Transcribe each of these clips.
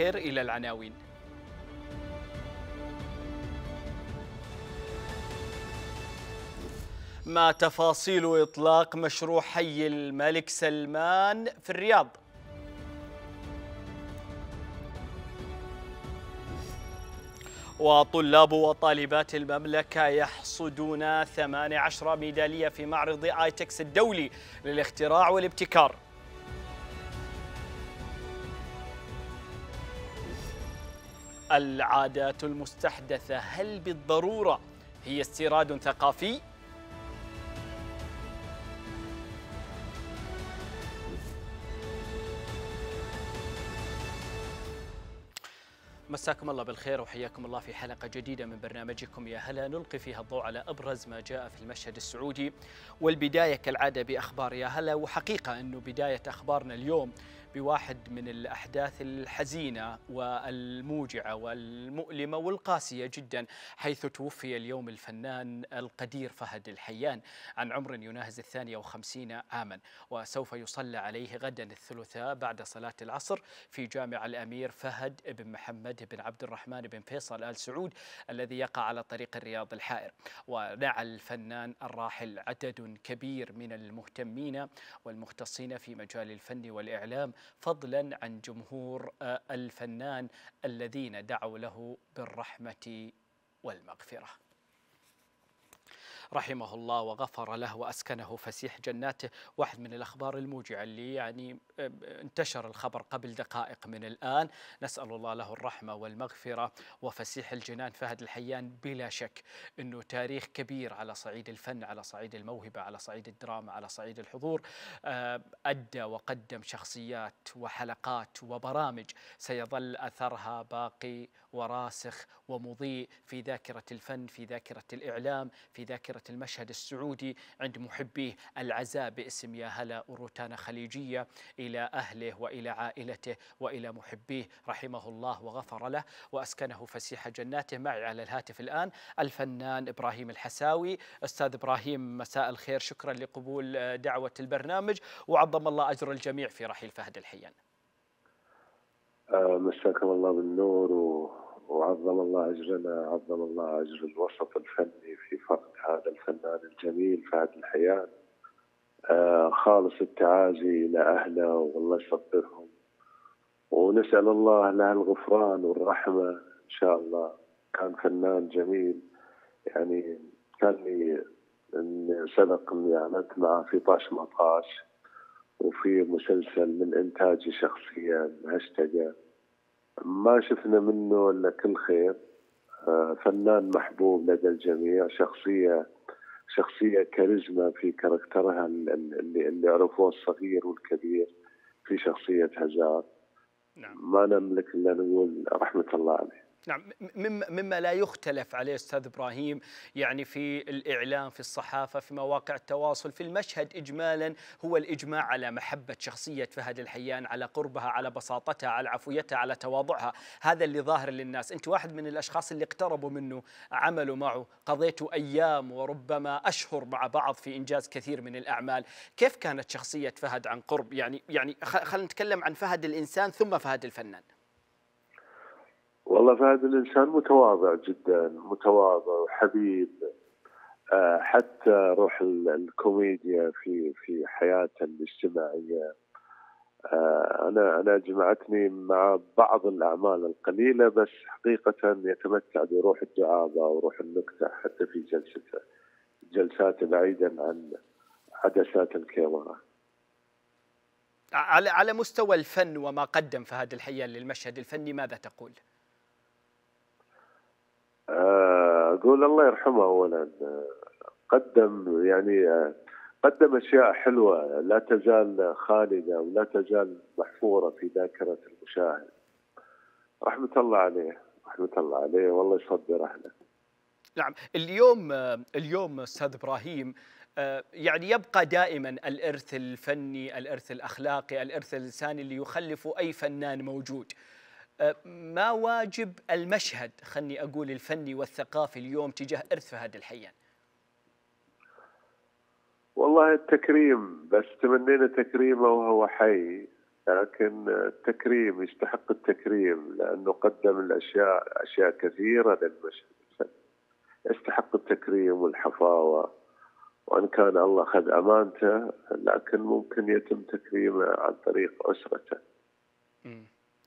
الخير إلى العناوين ما تفاصيل إطلاق مشروع حي الملك سلمان في الرياض وطلاب وطالبات المملكة يحصدون 18 ميدالية في معرض آيتكس e الدولي للاختراع والابتكار العادات المستحدثة هل بالضرورة هي استيراد ثقافي؟ مساكم الله بالخير وحياكم الله في حلقة جديدة من برنامجكم يا هلا نلقي فيها الضوء على أبرز ما جاء في المشهد السعودي والبداية كالعادة بأخبار يا هلا وحقيقة أنه بداية أخبارنا اليوم بواحد من الأحداث الحزينة والموجعة والمؤلمة والقاسية جدا حيث توفي اليوم الفنان القدير فهد الحيان عن عمر يناهز الثانية وخمسين عاما وسوف يصلى عليه غدا الثلاثاء بعد صلاة العصر في جامع الأمير فهد بن محمد بن عبد الرحمن بن فيصل آل سعود الذي يقع على طريق الرياض الحائر ونعى الفنان الراحل عدد كبير من المهتمين والمختصين في مجال الفن والإعلام فضلا عن جمهور آه، الفنان الذين دعوا له بالرحمه والمغفره رحمه الله وغفر له وأسكنه فسيح جناته واحد من الأخبار الموجعة اللي يعني آه، انتشر الخبر قبل دقائق من الآن نسأل الله له الرحمة والمغفرة وفسيح الجنان فهد الحيان بلا شك أنه تاريخ كبير على صعيد الفن على صعيد الموهبة على صعيد الدراما على صعيد الحضور آه، أدى وقدم شخصيات وحلقات وبرامج سيظل أثرها باقي وراسخ ومضيء في ذاكرة الفن في ذاكرة الإعلام في ذاكرة ذاكرة المشهد السعودي عند محبيه العزاء باسم يا هلا وروتانا خليجية إلى أهله وإلى عائلته وإلى محبيه رحمه الله وغفر له وأسكنه فسيح جناته معي على الهاتف الآن الفنان إبراهيم الحساوي أستاذ إبراهيم مساء الخير شكرا لقبول آه، دعوة البرنامج وعظم الله أجر الجميع في رحيل فهد الحيان آه، مساكم الله بالنور و وعظم الله أجرنا عظم الله أجر الوسط الفني في فقد هذا الفنان الجميل فهد الحيان آه خالص التعازي إلى أهله والله يصبرهم ونسأل الله له الغفران والرحمة إن شاء الله كان فنان جميل يعني كان لي ان سبق اني عملت معه في طاش مطاش وفي مسلسل من انتاجي شخصيا هشتجه ما شفنا منه الا كل خير آه، فنان محبوب لدى الجميع شخصيه شخصيه كاريزما في كاركترها اللي اللي عرفوه الصغير والكبير في شخصيه هزار نعم. ما نملك الا نقول رحمه الله عليه نعم مما لا يختلف عليه استاذ ابراهيم يعني في الاعلام في الصحافه في مواقع التواصل في المشهد اجمالا هو الاجماع على محبه شخصيه فهد الحيان على قربها على بساطتها على عفويتها على تواضعها هذا اللي ظاهر للناس انت واحد من الاشخاص اللي اقتربوا منه عملوا معه قضيتوا ايام وربما اشهر مع بعض في انجاز كثير من الاعمال كيف كانت شخصيه فهد عن قرب يعني يعني خلينا نتكلم عن فهد الانسان ثم فهد الفنان والله فهد الإنسان متواضع جدا متواضع وحبيب آه، حتى روح الكوميديا في في حياته الاجتماعية آه، أنا أنا جمعتني مع بعض الأعمال القليلة بس حقيقة يتمتع بروح الدعابة وروح النكتة حتى في جلسته جلساته بعيدا عن عدسات الكاميرا على على مستوى الفن وما قدم فهد الحيان للمشهد الفني ماذا تقول؟ اقول الله يرحمه اولا قدم يعني قدم اشياء حلوه لا تزال خالده ولا تزال محفوره في ذاكره المشاهد. رحمه الله عليه، رحمه الله عليه والله يصبر اهله. نعم، اليوم اليوم استاذ ابراهيم يعني يبقى دائما الارث الفني، الارث الاخلاقي، الارث اللساني اللي يخلف اي فنان موجود. ما واجب المشهد خلني أقول الفني والثقافي اليوم تجاه إرث فهد الحيان والله التكريم بس تمنينا تكريمه وهو حي لكن التكريم يستحق التكريم لأنه قدم الأشياء أشياء كثيرة للمشهد الفني يستحق التكريم والحفاوة وإن كان الله خذ أمانته لكن ممكن يتم تكريمه عن طريق أسرته.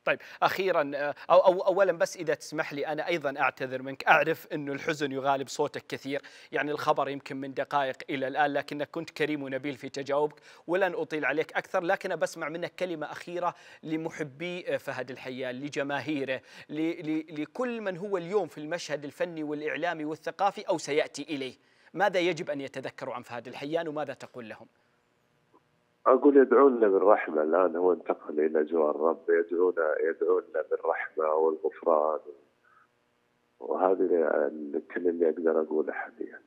طيب اخيرا او او اولا بس اذا تسمح لي انا ايضا اعتذر منك اعرف انه الحزن يغالب صوتك كثير يعني الخبر يمكن من دقائق الى الان لكنك كنت كريم ونبيل في تجاوبك ولن اطيل عليك اكثر لكن بسمع منك كلمه اخيره لمحبي فهد الحيان لجماهيره لكل من هو اليوم في المشهد الفني والاعلامي والثقافي او سياتي اليه ماذا يجب ان يتذكروا عن فهد الحيان وماذا تقول لهم أقول يدعونا بالرحمة الآن هو انتقل إلى جوار الرب يدعونا يدعونا بالرحمة والغفران وهذه كل اللي أقدر أقوله حاليا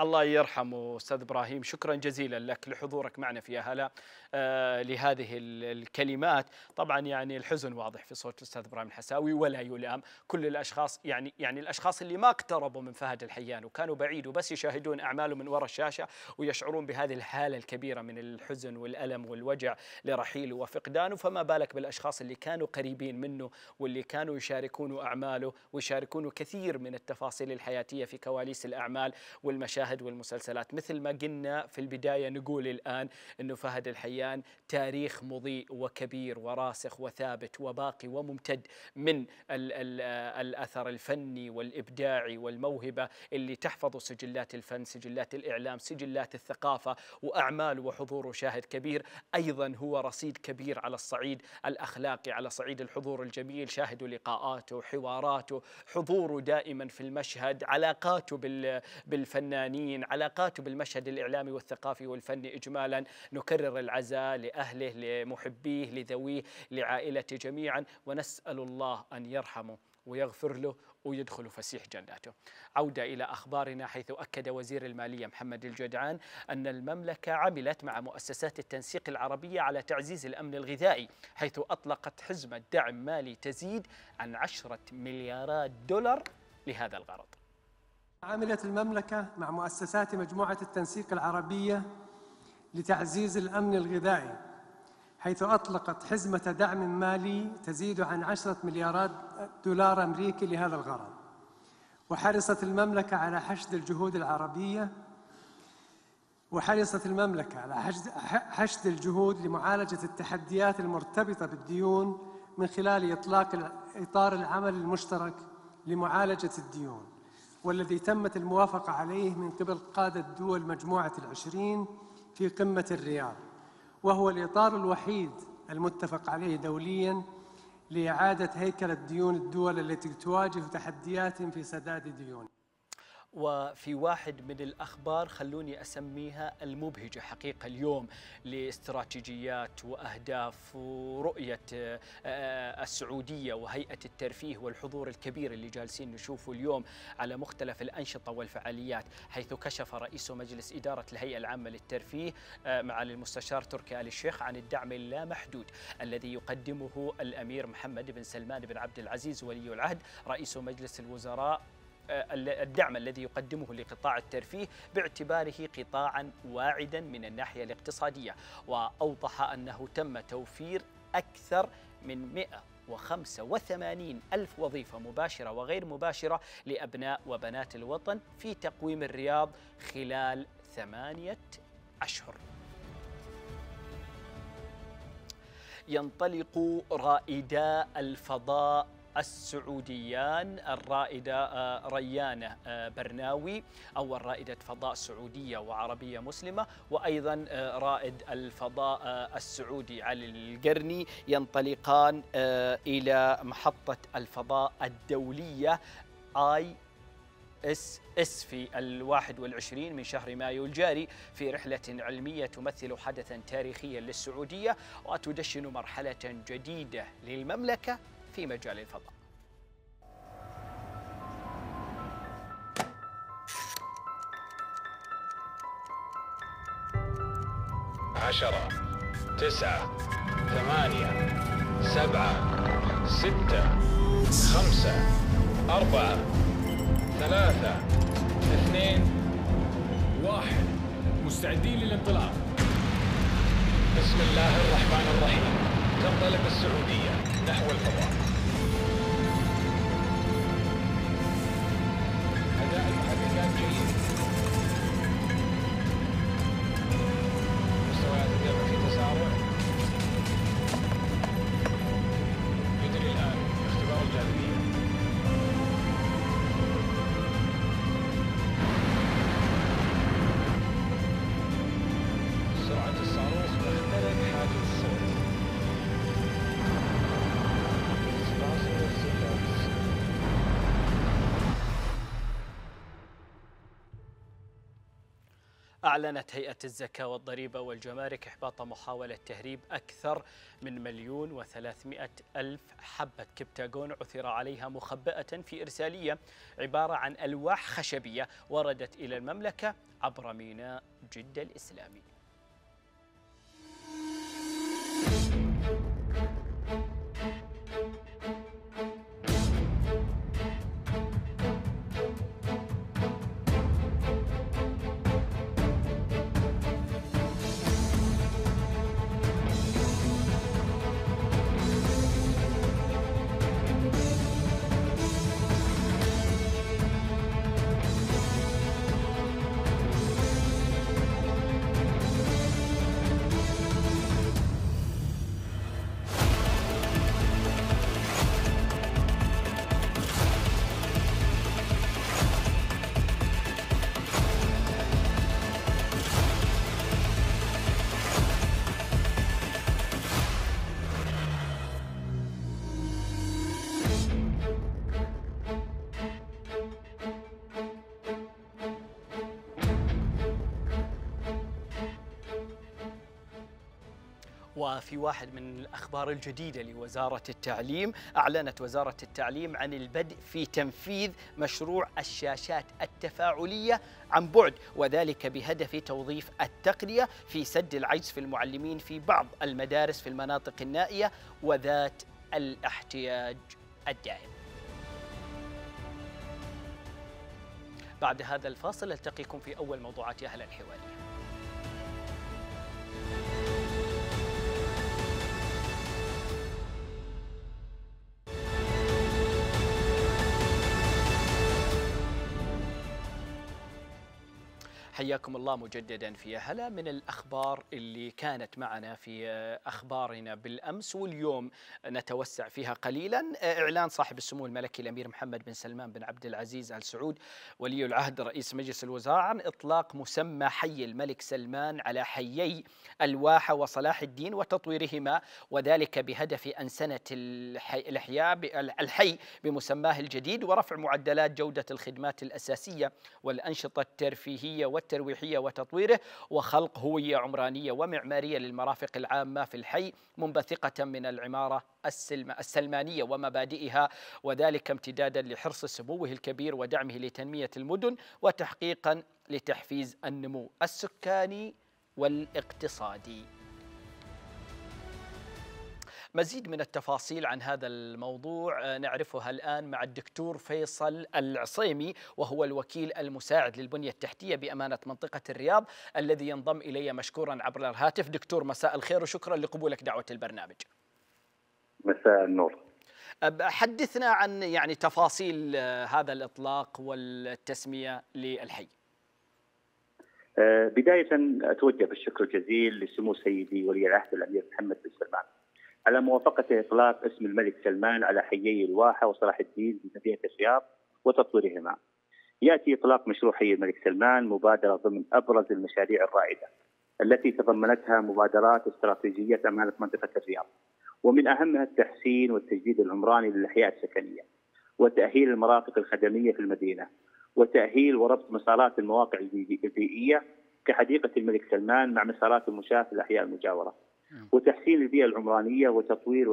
الله يرحمه استاذ ابراهيم شكرا جزيلا لك لحضورك معنا في هلا آه، لهذه الكلمات طبعا يعني الحزن واضح في صوت الاستاذ ابراهيم الحساوي ولا يلام كل الاشخاص يعني يعني الاشخاص اللي ما اقتربوا من فهد الحيان وكانوا بعيد وبس يشاهدون اعماله من وراء الشاشه ويشعرون بهذه الحاله الكبيره من الحزن والالم والوجع لرحيله وفقدانه فما بالك بالاشخاص اللي كانوا قريبين منه واللي كانوا يشاركون اعماله ويشاركون كثير من التفاصيل الحياتيه في كواليس الاعمال والمشاهد المشاهد والمسلسلات مثل ما قلنا في البداية نقول الآن أنه فهد الحيان تاريخ مضيء وكبير وراسخ وثابت وباقي وممتد من الـ الـ الأثر الفني والإبداعي والموهبة اللي تحفظ سجلات الفن سجلات الإعلام سجلات الثقافة وأعمال وحضوره شاهد كبير أيضا هو رصيد كبير على الصعيد الأخلاقي على صعيد الحضور الجميل شاهدوا لقاءاته حواراته حضوره دائما في المشهد علاقاته بالفنانين الفنانين علاقاته بالمشهد الإعلامي والثقافي والفني إجمالا نكرر العزاء لأهله لمحبيه لذويه لعائلته جميعا ونسأل الله أن يرحمه ويغفر له ويدخل فسيح جناته عودة إلى أخبارنا حيث أكد وزير المالية محمد الجدعان أن المملكة عملت مع مؤسسات التنسيق العربية على تعزيز الأمن الغذائي حيث أطلقت حزمة دعم مالي تزيد عن 10 مليارات دولار لهذا الغرض عملت المملكة مع مؤسسات مجموعة التنسيق العربية لتعزيز الأمن الغذائي حيث أطلقت حزمة دعم مالي تزيد عن عشرة مليارات دولار أمريكي لهذا الغرض وحرصت المملكة على حشد الجهود العربية وحرصت المملكة على حشد الجهود لمعالجة التحديات المرتبطة بالديون من خلال إطلاق إطار العمل المشترك لمعالجة الديون والذي تمت الموافقة عليه من قبل قادة دول مجموعة العشرين في قمة الرياض وهو الإطار الوحيد المتفق عليه دوليا لإعادة هيكلة ديون الدول التي تواجه تحديات في سداد ديونها وفي واحد من الأخبار خلوني أسميها المبهجة حقيقة اليوم لاستراتيجيات وأهداف ورؤية آه، آه، السعودية وهيئة الترفيه والحضور الكبير اللي جالسين نشوفه اليوم على مختلف الأنشطة والفعاليات حيث كشف رئيس مجلس إدارة الهيئة العامة للترفيه آه، معالي المستشار تركي آل الشيخ عن الدعم اللامحدود الذي يقدمه الأمير محمد بن سلمان بن عبد العزيز ولي العهد رئيس مجلس الوزراء آه، الدعم الذي يقدمه لقطاع الترفيه باعتباره قطاعا واعدا من الناحية الاقتصادية وأوضح أنه تم توفير أكثر من 185 ألف وظيفة مباشرة وغير مباشرة لأبناء وبنات الوطن في تقويم الرياض خلال ثمانية أشهر ينطلق رائدا الفضاء السعوديان الرائدة آه، ريانة آه، برناوي أول رائدة فضاء سعودية وعربية مسلمة وأيضا آه، رائد الفضاء السعودي علي القرني ينطلقان إلى محطة الفضاء الدولية آي اس اس في الواحد والعشرين من شهر مايو الجاري في رحلة علمية تمثل حدثا تاريخيا للسعودية وتدشن مرحلة جديدة للمملكة في مجال الفضاء عشرة تسعة ثمانية سبعة ستة خمسة أربعة ثلاثة اثنين واحد مستعدين للانطلاق بسم الله الرحمن الرحيم تنطلق السعودية نحو الفضاء أعلنت هيئة الزكاة والضريبة والجمارك إحباط محاولة تهريب أكثر من مليون وثلاثمائة ألف حبة كبتاغون عثر عليها مخبأة في إرسالية عبارة عن ألواح خشبية وردت إلى المملكة عبر ميناء جدة الإسلامي وفي واحد من الأخبار الجديدة لوزارة التعليم أعلنت وزارة التعليم عن البدء في تنفيذ مشروع الشاشات التفاعلية عن بعد وذلك بهدف توظيف التقنية في سد العجز في المعلمين في بعض المدارس في المناطق النائية وذات الاحتياج الدائم بعد هذا الفاصل التقيكم في أول موضوعات أهل الحوارية حياكم الله مجددا في هلا من الاخبار اللي كانت معنا في آه، اخبارنا بالامس واليوم نتوسع فيها قليلا آه، اعلان صاحب السمو الملكي الامير محمد بن سلمان بن عبد العزيز ال سعود ولي العهد رئيس مجلس الوزراء عن اطلاق مسمى حي الملك سلمان على حيي الواحه وصلاح الدين وتطويرهما وذلك بهدف انسنه الاحياء الحي بمسماه الجديد ورفع معدلات جوده الخدمات الاساسيه والانشطه الترفيهيه والترويحية وتطويره وخلق هوية عمرانية ومعمارية للمرافق العامة في الحي منبثقة من العمارة السلمانية ومبادئها وذلك امتدادا لحرص سموه الكبير ودعمه لتنمية المدن وتحقيقا لتحفيز النمو السكاني والاقتصادي مزيد من التفاصيل عن هذا الموضوع آه، نعرفها الآن مع الدكتور فيصل العصيمي وهو الوكيل المساعد للبنية التحتية بأمانة منطقة الرياض الذي ينضم إلي مشكورا عبر الهاتف دكتور مساء الخير وشكرا لقبولك دعوة البرنامج مساء النور حدثنا عن يعني تفاصيل آه، هذا الإطلاق والتسمية للحي آه، بداية أتوجه بالشكر الجزيل لسمو سيدي ولي العهد الأمير محمد بن سلمان على موافقة إطلاق اسم الملك سلمان على حيي الواحة وصلاح الدين بمدينة الرياض وتطويرهما يأتي إطلاق مشروع حي الملك سلمان مبادرة ضمن أبرز المشاريع الرائدة التي تضمنتها مبادرات استراتيجية امانه منطقة الرياض ومن أهمها التحسين والتجديد العمراني للأحياء السكنية وتأهيل المرافق الخدمية في المدينة وتأهيل وربط مسارات المواقع البيئية كحديقة الملك سلمان مع مسارات المشاة في الأحياء المجاورة وتحسين البيئه العمرانيه وتطوير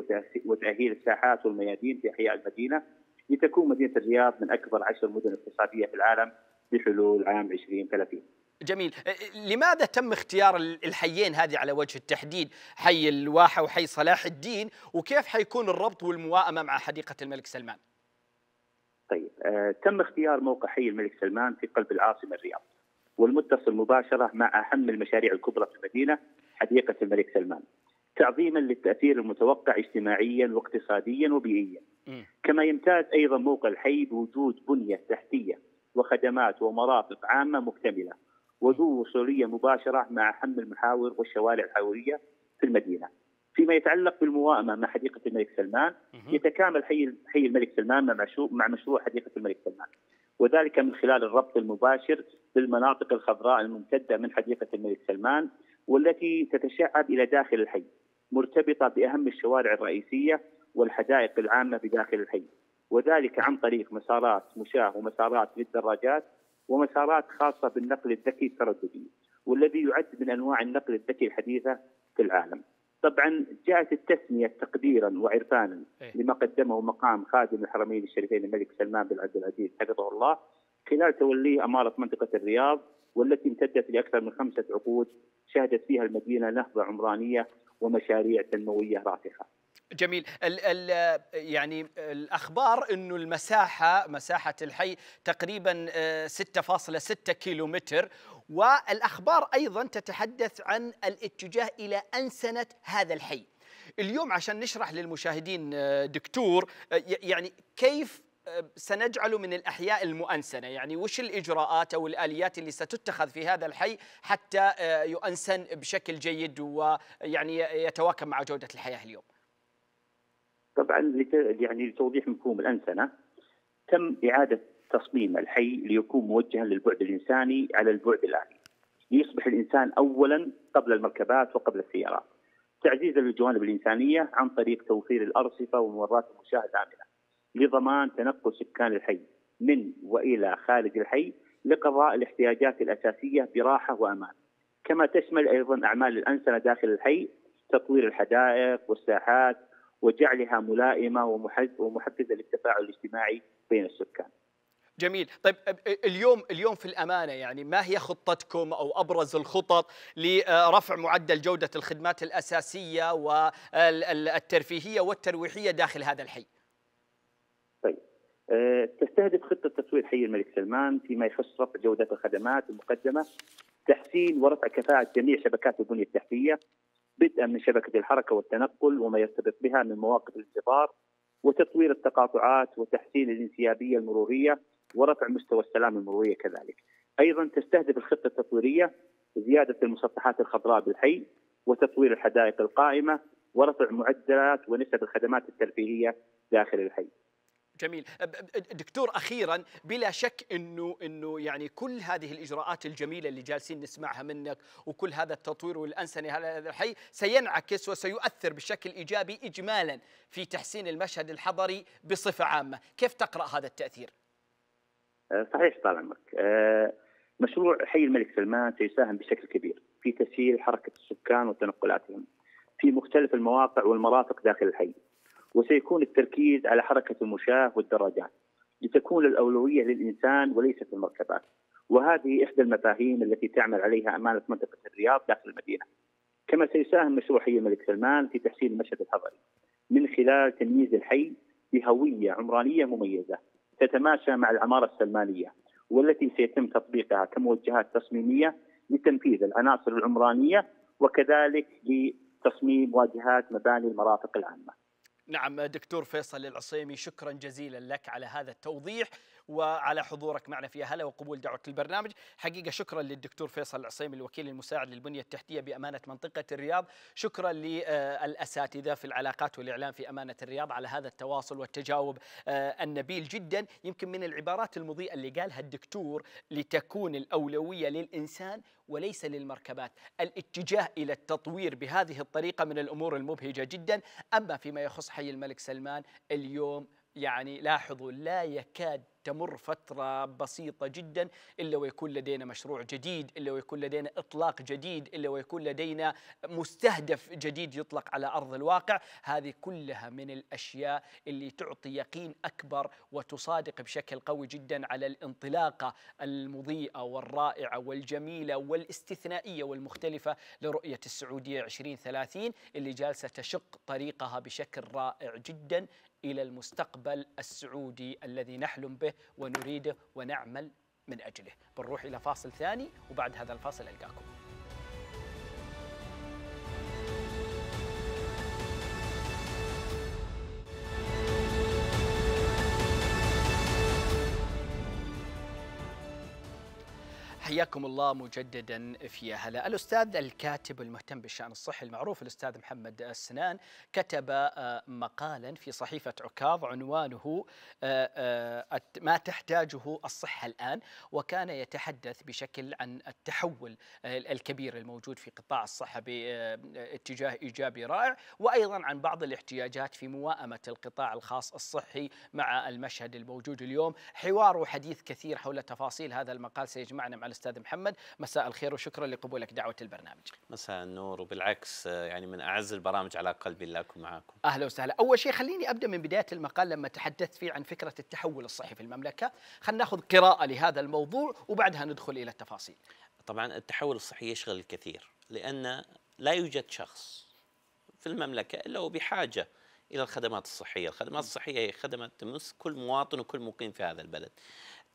وتاهيل الساحات والميادين في احياء المدينه لتكون مدينه الرياض من اكبر عشر مدن اقتصاديه في العالم بحلول عام 2030. جميل لماذا تم اختيار الحيين هذه على وجه التحديد حي الواحة وحي صلاح الدين وكيف حيكون الربط والمواءمة مع حديقة الملك سلمان طيب آه تم اختيار موقع حي الملك سلمان في قلب العاصمة الرياض والمتصل مباشرة مع أهم المشاريع الكبرى في المدينة حديقة الملك سلمان تعظيما للتأثير المتوقع اجتماعيا واقتصاديا وبيئيا كما يمتاز أيضا موقع الحي بوجود بنية تحتية وخدمات ومرافق عامة مكتملة وذو وصولية مباشرة مع حمل المحاور والشوارع الحيوية في المدينة فيما يتعلق بالموائمة مع حديقة الملك سلمان يتكامل حي حي الملك سلمان مع مع مشروع حديقة الملك سلمان وذلك من خلال الربط المباشر بالمناطق الخضراء الممتدة من حديقة الملك سلمان والتي تتشعب الى داخل الحي مرتبطه باهم الشوارع الرئيسيه والحدائق العامه بداخل الحي وذلك عن طريق مسارات مشاة ومسارات للدراجات ومسارات خاصه بالنقل الذكي الترددي والذي يعد من انواع النقل الذكي الحديثه في العالم. طبعا جاءت التسميه تقديرا وعرفانا إيه. لما قدمه مقام خادم الحرمين الشريفين الملك سلمان بن عبد العزيز حفظه الله خلال توليه اماره منطقه الرياض والتي امتدت لاكثر من خمسه عقود شهدت فيها المدينه نهضه عمرانيه ومشاريع تنمويه راسخه. جميل ال ال يعني الاخبار انه المساحه مساحه الحي تقريبا 6.6 آه، كيلومتر والاخبار ايضا تتحدث عن الاتجاه الى انسنه هذا الحي. اليوم عشان نشرح للمشاهدين آه، دكتور آه، يعني كيف سنجعله من الأحياء المؤنسنة يعني وش الإجراءات أو الآليات اللي ستتخذ في هذا الحي حتى آه، يؤنسن بشكل جيد ويعني يتواكب مع جودة الحياة اليوم طبعا يعني لتوضيح مفهوم الأنسنة تم إعادة تصميم الحي ليكون موجها للبعد الإنساني على البعد الآلي ليصبح الإنسان أولا قبل المركبات وقبل السيارات تعزيز الجوانب الإنسانية عن طريق توفير الأرصفة وممرات المشاة الآمنة لضمان تنقل سكان الحي من والى خارج الحي لقضاء الاحتياجات الاساسيه براحه وامان. كما تشمل ايضا اعمال الانسنه داخل الحي تطوير الحدائق والساحات وجعلها ملائمه ومحفزه للتفاعل الاجتماعي بين السكان. جميل طيب اليوم اليوم في الامانه يعني ما هي خطتكم او ابرز الخطط لرفع معدل جوده الخدمات الاساسيه والترفيهيه والترويحيه داخل هذا الحي آه، تستهدف خطه تطوير حي الملك سلمان فيما يخص رفع جوده الخدمات المقدمه تحسين ورفع كفاءه جميع شبكات البنيه التحتيه بدءا من شبكه الحركه والتنقل وما يرتبط بها من مواقف الانتظار وتطوير التقاطعات وتحسين الانسيابيه المروريه ورفع مستوى السلامه المروريه كذلك. ايضا تستهدف الخطه التطويريه زياده المسطحات الخضراء بالحي وتطوير الحدائق القائمه ورفع معدلات ونسب الخدمات الترفيهيه داخل الحي. جميل دكتور اخيرا بلا شك انه انه يعني كل هذه الاجراءات الجميله اللي جالسين نسمعها منك وكل هذا التطوير والانسنه هذا الحي سينعكس وسيؤثر بشكل ايجابي اجمالا في تحسين المشهد الحضري بصفه عامه، كيف تقرا هذا التاثير؟ أه، صحيح طال عمرك. أه، مشروع حي الملك سلمان سيساهم بشكل كبير في تسهيل حركه السكان وتنقلاتهم في مختلف المواقع والمرافق داخل الحي. وسيكون التركيز على حركة المشاة والدراجات لتكون الأولوية للإنسان وليست المركبات وهذه إحدى المفاهيم التي تعمل عليها أمانة منطقة الرياض داخل المدينة كما سيساهم مشروع حي الملك سلمان في تحسين المشهد الحضري من خلال تمييز الحي بهوية عمرانية مميزة تتماشى مع العمارة السلمانية والتي سيتم تطبيقها كموجهات تصميمية لتنفيذ العناصر العمرانية وكذلك لتصميم واجهات مباني المرافق العامة نعم دكتور فيصل العصيمي شكرا جزيلا لك على هذا التوضيح وعلى حضورك معنا في هلا وقبول دعوة البرنامج حقيقة شكرا للدكتور فيصل العصيم الوكيل المساعد للبنية التحتية بأمانة منطقة الرياض شكرا للأساتذة في العلاقات والإعلام في أمانة الرياض على هذا التواصل والتجاوب آه، النبيل جدا يمكن من العبارات المضيئة اللي قالها الدكتور لتكون الأولوية للإنسان وليس للمركبات الاتجاه إلى التطوير بهذه الطريقة من الأمور المبهجة جدا أما فيما يخص حي الملك سلمان اليوم يعني لاحظوا لا يكاد تمر فترة بسيطة جدا إلا ويكون لدينا مشروع جديد إلا ويكون لدينا إطلاق جديد إلا ويكون لدينا مستهدف جديد يطلق على أرض الواقع هذه كلها من الأشياء اللي تعطي يقين أكبر وتصادق بشكل قوي جدا على الانطلاقة المضيئة والرائعة والجميلة والاستثنائية والمختلفة لرؤية السعودية 2030 اللي جالسة تشق طريقها بشكل رائع جدا إلى المستقبل السعودي الذي نحلم به نحبه ونريده ونعمل من أجله بنروح إلى فاصل ثاني وبعد هذا الفاصل ألقاكم حياكم الله مجددا في هلا الاستاذ الكاتب المهتم بالشان الصحي المعروف الاستاذ محمد السنان كتب آه، مقالا في صحيفه عكاظ عنوانه آه، آه، ما تحتاجه الصحه الان وكان يتحدث بشكل عن التحول الكبير الموجود في قطاع الصحه باتجاه ايجابي رائع وايضا عن بعض الاحتياجات في موائمه القطاع الخاص الصحي مع المشهد الموجود اليوم حوار وحديث كثير حول تفاصيل هذا المقال سيجمعنا مع الاستاذ الاستاذ محمد مساء الخير وشكرا لقبولك دعوه البرنامج مساء النور وبالعكس آه، يعني من اعز البرامج على قلبي لكم معاكم اهلا وسهلا اول شيء خليني ابدا من بدايه المقال لما تحدثت فيه عن فكره التحول الصحي في المملكه خلينا ناخذ قراءه لهذا الموضوع وبعدها ندخل الى التفاصيل طبعا التحول الصحي يشغل الكثير لان لا يوجد شخص في المملكه الا وبحاجه الى الخدمات الصحيه، الخدمات الصحيه هي خدمه تمس كل مواطن وكل مقيم في هذا البلد.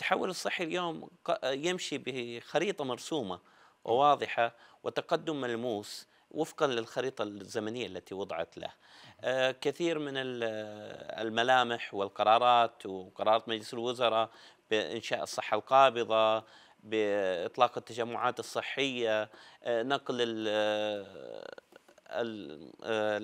التحول الصحي اليوم يمشي بخريطه مرسومه وواضحه وتقدم ملموس وفقا للخريطه الزمنيه التي وضعت له. آه، كثير من الملامح والقرارات وقرارات مجلس الوزراء بانشاء الصحه القابضه باطلاق التجمعات الصحيه آه، نقل آه،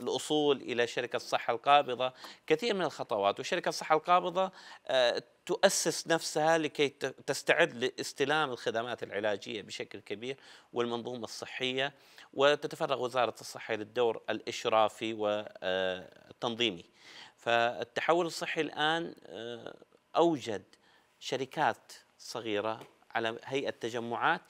الاصول الى شركه الصحه القابضه كثير من الخطوات وشركه الصحه القابضه آه، تؤسس نفسها لكي تستعد لاستلام الخدمات العلاجيه بشكل كبير والمنظومه الصحيه وتتفرغ وزاره الصحه للدور الاشرافي والتنظيمي آه، فالتحول الصحي الان اوجد شركات صغيره على هيئه تجمعات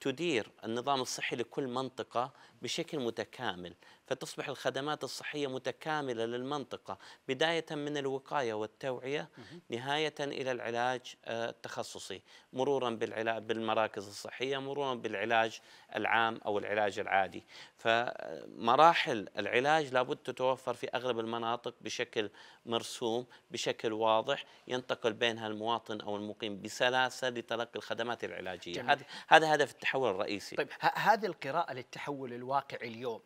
تدير النظام الصحي لكل منطقه بشكل متكامل فتصبح الخدمات الصحية متكاملة للمنطقة بداية من الوقاية والتوعية نهاية إلى العلاج آه، التخصصي مرورا بالعلاج بالمراكز الصحية مرورا بالعلاج العام أو العلاج العادي فمراحل العلاج لابد تتوفر في أغلب المناطق بشكل مرسوم بشكل واضح ينتقل بينها المواطن أو المقيم بسلاسة لتلقي الخدمات العلاجية هذا هدف التحول الرئيسي طيب هذه القراءة للتحول الواقع الواقع اليوم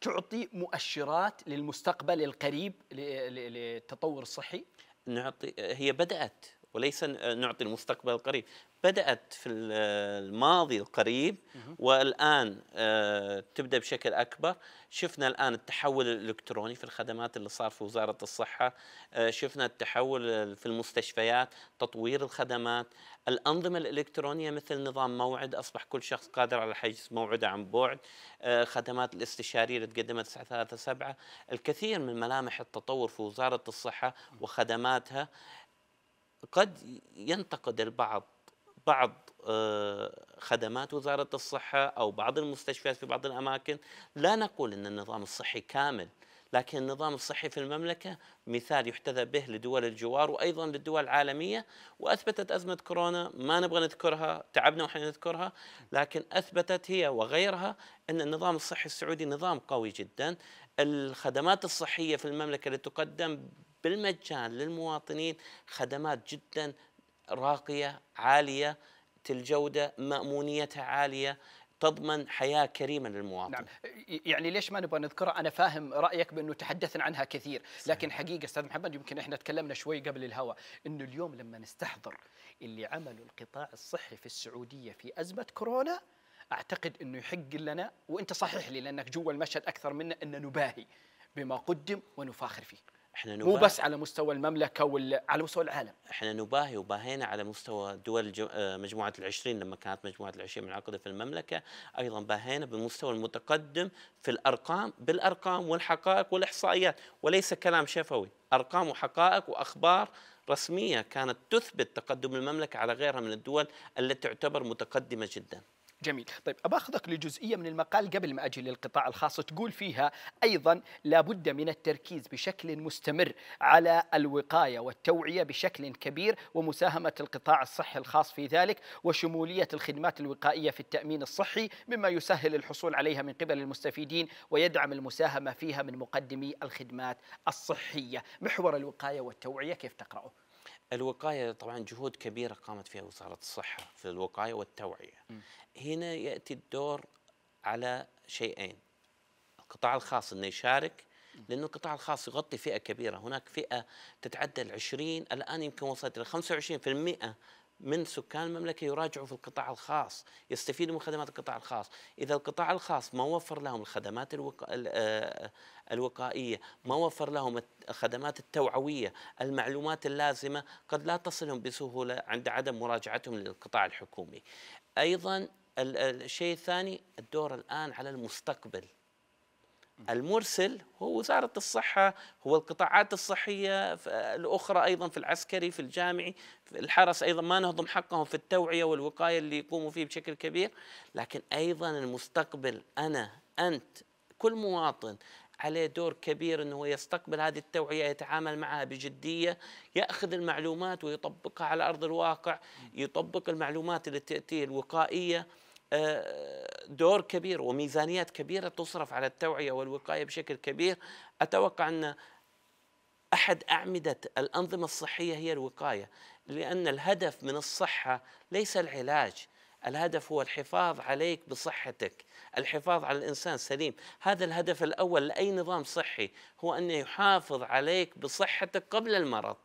تعطي مؤشرات للمستقبل القريب للتطور الصحي؟ نعطي هي بدأت وليس آه، نعطي المستقبل القريب بدأت في آه، الماضي القريب والآن آه، تبدأ بشكل أكبر شفنا الآن التحول الإلكتروني في الخدمات اللي صار في وزارة الصحة شفنا التحول في المستشفيات تطوير الخدمات الأنظمة الإلكترونية مثل نظام موعد أصبح كل شخص قادر على حجز موعده عن بعد خدمات الاستشارية اللي تقدمت 937 الكثير من ملامح التطور في وزارة الصحة وخدماتها قد ينتقد البعض بعض آه، خدمات وزارة الصحة أو بعض المستشفيات في بعض الأماكن لا نقول أن النظام الصحي كامل لكن النظام الصحي في المملكة مثال يحتذى به لدول الجوار وأيضا للدول العالمية وأثبتت أزمة كورونا ما نبغى نذكرها تعبنا وإحنا نذكرها لكن أثبتت هي وغيرها أن النظام الصحي السعودي نظام قوي جدا الخدمات الصحية في المملكة اللي تقدم بالمجان للمواطنين خدمات جدا راقيه عاليه الجوده مامونيتها عاليه تضمن حياة كريمة للمواطن نعم. يعني ليش ما نبغى نذكرها أنا فاهم رأيك بأنه تحدثنا عنها كثير لكن حقيقة أستاذ محمد يمكن إحنا تكلمنا شوي قبل الهواء أنه اليوم لما نستحضر اللي عمله القطاع الصحي في السعودية في أزمة كورونا أعتقد أنه يحق لنا وأنت صحيح لي لأنك جوا المشهد أكثر منا أن نباهي بما قدم ونفاخر فيه احنا نباهي. مو بس على مستوى المملكه ولا على مستوى العالم احنا نباهي وباهينا على مستوى دول مجموعه آه، مجموعه العشرين لما كانت مجموعه العشرين منعقده في المملكه ايضا باهينا بالمستوى المتقدم في الارقام بالارقام والحقائق والاحصائيات وليس كلام شفوي ارقام وحقائق واخبار رسميه كانت تثبت تقدم المملكه على غيرها من الدول التي تعتبر متقدمه جدا جميل طيب أباخذك لجزئية من المقال قبل ما أجي للقطاع الخاص تقول فيها أيضا لابد من التركيز بشكل مستمر على الوقاية والتوعية بشكل كبير ومساهمة القطاع الصحي الخاص في ذلك وشمولية الخدمات الوقائية في التأمين الصحي مما يسهل الحصول عليها من قبل المستفيدين ويدعم المساهمة فيها من مقدمي الخدمات الصحية محور الوقاية والتوعية كيف تقرأه؟ الوقايه طبعا جهود كبيره قامت فيها وزاره الصحه في الوقايه والتوعيه. م. هنا ياتي الدور على شيئين. القطاع الخاص انه يشارك لأن القطاع الخاص يغطي فئة كبيرة هناك فئة تتعدى ال 20 الآن يمكن وصلت إلى 25% من سكان المملكه يراجعوا في القطاع الخاص، يستفيدوا من خدمات القطاع الخاص، اذا القطاع الخاص ما وفر لهم الخدمات الوقا... آه، الوقائيه، ما وفر لهم الخدمات التوعويه، المعلومات اللازمه قد لا تصلهم بسهوله عند عدم مراجعتهم للقطاع الحكومي. ايضا الشيء الثاني الدور الان على المستقبل المرسل هو وزارة الصحة هو القطاعات الصحية الأخرى أيضا في العسكري في الجامعي في الحرس أيضا ما نهضم حقهم في التوعية والوقاية اللي يقوموا فيه بشكل كبير لكن أيضا المستقبل أنا أنت كل مواطن عليه دور كبير انه يستقبل هذه التوعيه يتعامل معها بجديه ياخذ المعلومات ويطبقها على ارض الواقع يطبق المعلومات اللي تاتيه الوقائيه آه، دور كبير وميزانيات كبيرة تصرف على التوعية والوقاية بشكل كبير أتوقع أن أحد أعمدة الأنظمة الصحية هي الوقاية لأن الهدف من الصحة ليس العلاج الهدف هو الحفاظ عليك بصحتك الحفاظ على الإنسان سليم هذا الهدف الأول لأي نظام صحي هو أن يحافظ عليك بصحتك قبل المرض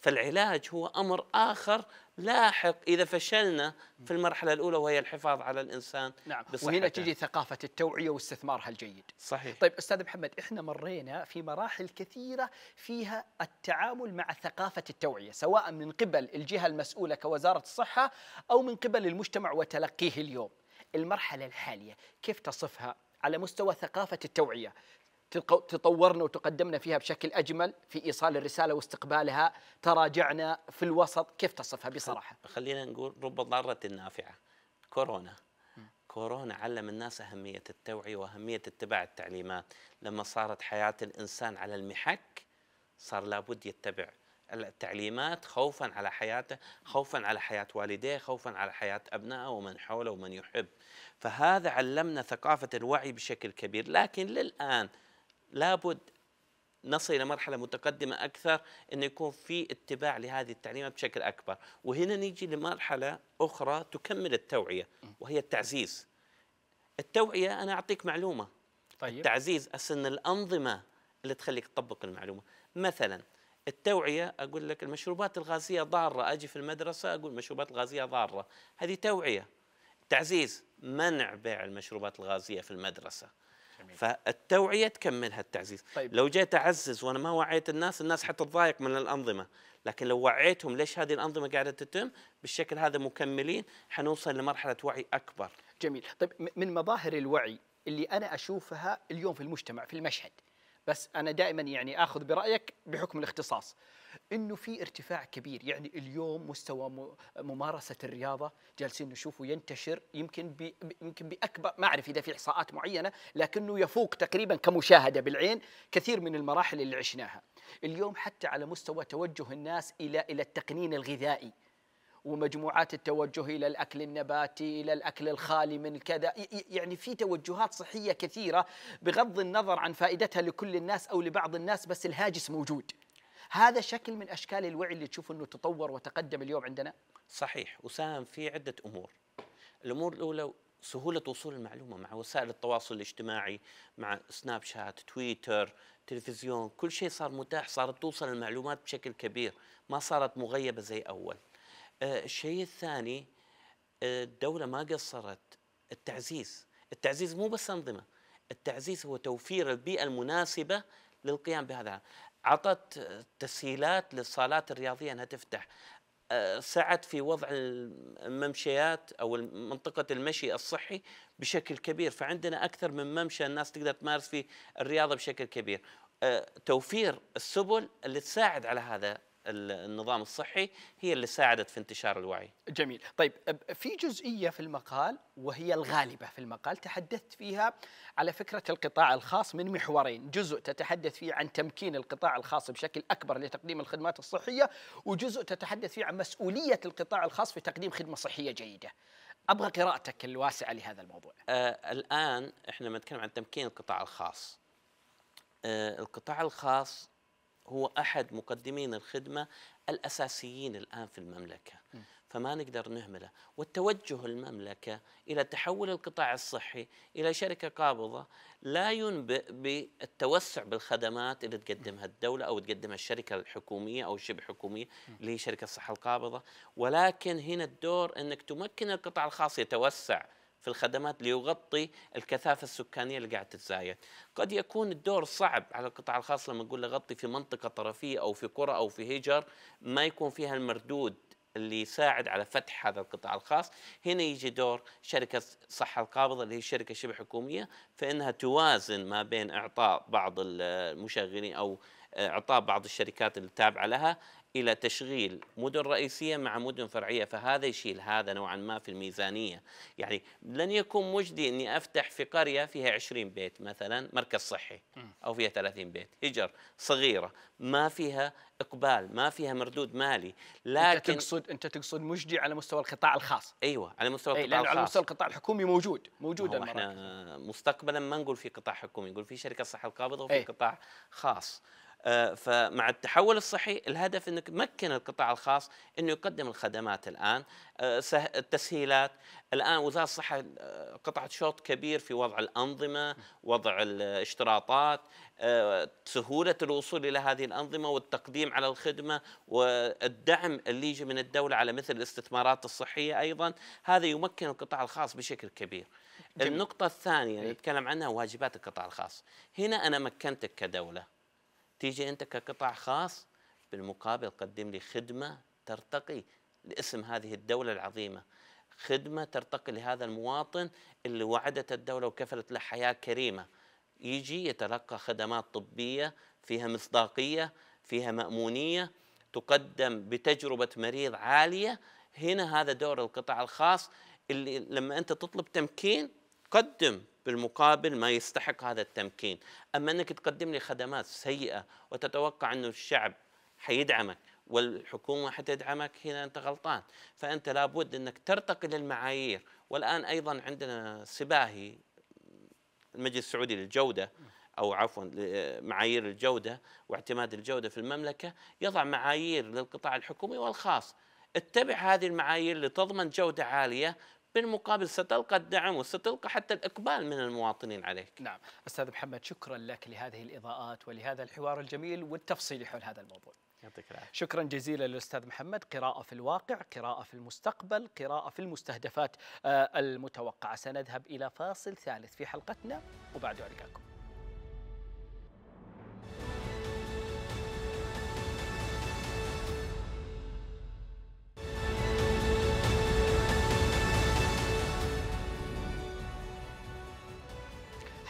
فالعلاج هو أمر آخر لاحق اذا فشلنا في المرحله الاولى وهي الحفاظ على الانسان نعم بصحته. وهنا تجي ثقافه التوعيه واستثمارها الجيد صحيح طيب استاذ محمد احنا مرينا في مراحل كثيره فيها التعامل مع ثقافه التوعيه سواء من قبل الجهه المسؤوله كوزاره الصحه او من قبل المجتمع وتلقيه اليوم المرحله الحاليه كيف تصفها على مستوى ثقافه التوعيه تطورنا وتقدمنا فيها بشكل أجمل في إيصال الرسالة واستقبالها تراجعنا في الوسط كيف تصفها بصراحة خلينا نقول رب ضارة نافعة كورونا كورونا علم الناس أهمية التوعية وأهمية اتباع التعليمات لما صارت حياة الإنسان على المحك صار لابد يتبع التعليمات خوفا على حياته خوفا على حياة والديه خوفا على حياة أبنائه ومن حوله ومن يحب فهذا علمنا ثقافة الوعي بشكل كبير لكن للآن لابد نصل الى مرحله متقدمه اكثر انه يكون في اتباع لهذه التعليمات بشكل اكبر، وهنا نيجي لمرحله اخرى تكمل التوعيه وهي التعزيز. التوعيه انا اعطيك معلومه طيب التعزيز اسن الانظمه اللي تخليك تطبق المعلومه، مثلا التوعيه اقول لك المشروبات الغازيه ضاره، اجي في المدرسه اقول المشروبات الغازيه ضاره، هذه توعيه. تعزيز منع بيع المشروبات الغازيه في المدرسه. فالتوعيه تكملها التعزيز طيب. لو جيت اعزز وانا ما وعيت الناس الناس حتتضايق من الانظمه لكن لو وعيتهم ليش هذه الانظمه قاعده تتم بالشكل هذا مكملين حنوصل لمرحله وعي اكبر جميل طيب من مظاهر الوعي اللي انا اشوفها اليوم في المجتمع في المشهد بس انا دائما يعني اخذ برايك بحكم الاختصاص انه في ارتفاع كبير يعني اليوم مستوى ممارسه الرياضه جالسين نشوفه ينتشر يمكن يمكن باكبر ما اعرف اذا في احصاءات معينه لكنه يفوق تقريبا كمشاهده بالعين كثير من المراحل اللي عشناها اليوم حتى على مستوى توجه الناس الى الى التقنين الغذائي ومجموعات التوجه الى الاكل النباتي الى الاكل الخالي من كذا يعني في توجهات صحيه كثيره بغض النظر عن فائدتها لكل الناس او لبعض الناس بس الهاجس موجود هذا شكل من اشكال الوعي اللي تشوف انه تطور وتقدم اليوم عندنا صحيح وساهم في عده امور الامور الاولى سهولة وصول المعلومة مع وسائل التواصل الاجتماعي مع سناب شات تويتر تلفزيون كل شيء صار متاح صارت توصل المعلومات بشكل كبير ما صارت مغيبة زي أول آه، الشيء الثاني آه، الدولة ما قصرت التعزيز التعزيز مو بس أنظمة التعزيز هو توفير البيئة المناسبة للقيام بهذا أعطت آه، تسهيلات للصالات الرياضية أنها تفتح سعت في وضع الممشيات او منطقه المشي الصحي بشكل كبير فعندنا اكثر من ممشى الناس تقدر تمارس فيه الرياضه بشكل كبير توفير السبل اللي تساعد على هذا النظام الصحي هي اللي ساعدت في انتشار الوعي جميل طيب في جزئية في المقال وهي الغالبة في المقال تحدثت فيها على فكرة القطاع الخاص من محورين جزء تتحدث فيه عن تمكين القطاع الخاص بشكل أكبر لتقديم الخدمات الصحية وجزء تتحدث فيه عن مسؤولية القطاع الخاص في تقديم خدمة صحية جيدة أبغى قراءتك الواسعة لهذا الموضوع آه الآن إحنا لما نتكلم عن تمكين القطاع الخاص آه القطاع الخاص هو احد مقدمين الخدمه الاساسيين الان في المملكه م. فما نقدر نهمله والتوجه المملكه الى تحول القطاع الصحي الى شركه قابضه لا ينبئ بالتوسع بالخدمات اللي تقدمها الدوله او تقدمها الشركه الحكوميه او الشبه حكوميه اللي هي شركه الصحه القابضه ولكن هنا الدور انك تمكن القطاع الخاص يتوسع في الخدمات ليغطي الكثافة السكانية اللي قاعدة تتزايد قد يكون الدور صعب على القطاع الخاص لما نقول له غطي في منطقة طرفية أو في قرى أو في هجر ما يكون فيها المردود اللي يساعد على فتح هذا القطاع الخاص هنا يجي دور شركة صحة القابضة اللي هي شركة شبه حكومية فإنها توازن ما بين إعطاء بعض المشغلين أو إعطاء بعض الشركات التابعة لها الى تشغيل مدن رئيسيه مع مدن فرعيه فهذا يشيل هذا نوعا ما في الميزانيه يعني لن يكون مجدي اني افتح في قريه فيها 20 بيت مثلا مركز صحي او فيها 30 بيت هجر صغيره ما فيها اقبال ما فيها مردود مالي لكن انت تقصد انت تقصد مجدي على مستوى القطاع الخاص ايوه على مستوى القطاع الخاص على مستوى القطاع الحكومي موجود موجود احنا مستقبلا ما نقول في قطاع حكومي نقول في شركه صحه القابضه وفي أي. قطاع خاص آه، فمع التحول الصحي الهدف انك تمكن القطاع الخاص انه يقدم الخدمات الان آه، التسهيلات الان وزاره الصحه آه، قطعت شوط كبير في وضع الانظمه وضع الاشتراطات سهوله الوصول الى هذه الانظمه والتقديم على الخدمه والدعم اللي يجي من الدوله على مثل الاستثمارات الصحيه ايضا هذا يمكن القطاع الخاص بشكل كبير جميل. النقطه الثانيه اللي نتكلم عنها واجبات القطاع الخاص هنا انا مكنتك كدوله تيجي انت كقطاع خاص بالمقابل قدم لي خدمه ترتقي لاسم هذه الدوله العظيمه خدمه ترتقي لهذا المواطن اللي وعدت الدوله وكفلت له حياه كريمه يجي يتلقى خدمات طبيه فيها مصداقيه فيها مامونيه تقدم بتجربه مريض عاليه هنا هذا دور القطاع الخاص اللي لما انت تطلب تمكين تقدم بالمقابل ما يستحق هذا التمكين أما أنك تقدم لي خدمات سيئة وتتوقع أن الشعب حيدعمك والحكومة حتدعمك هنا أنت غلطان فأنت لابد أنك ترتقي للمعايير والآن أيضا عندنا سباهي المجلس السعودي للجودة أو عفوا معايير الجودة واعتماد الجودة في المملكة يضع معايير للقطاع الحكومي والخاص اتبع هذه المعايير لتضمن جودة عالية بالمقابل ستلقى الدعم وستلقى حتى الإقبال من المواطنين عليك نعم أستاذ محمد شكرا لك لهذه الإضاءات ولهذا الحوار الجميل والتفصيل حول هذا الموضوع يعطيك العافية شكرا جزيلا للأستاذ محمد قراءة في الواقع قراءة في المستقبل قراءة في المستهدفات آه، المتوقعة سنذهب إلى فاصل ثالث في حلقتنا وبعده ألقاكم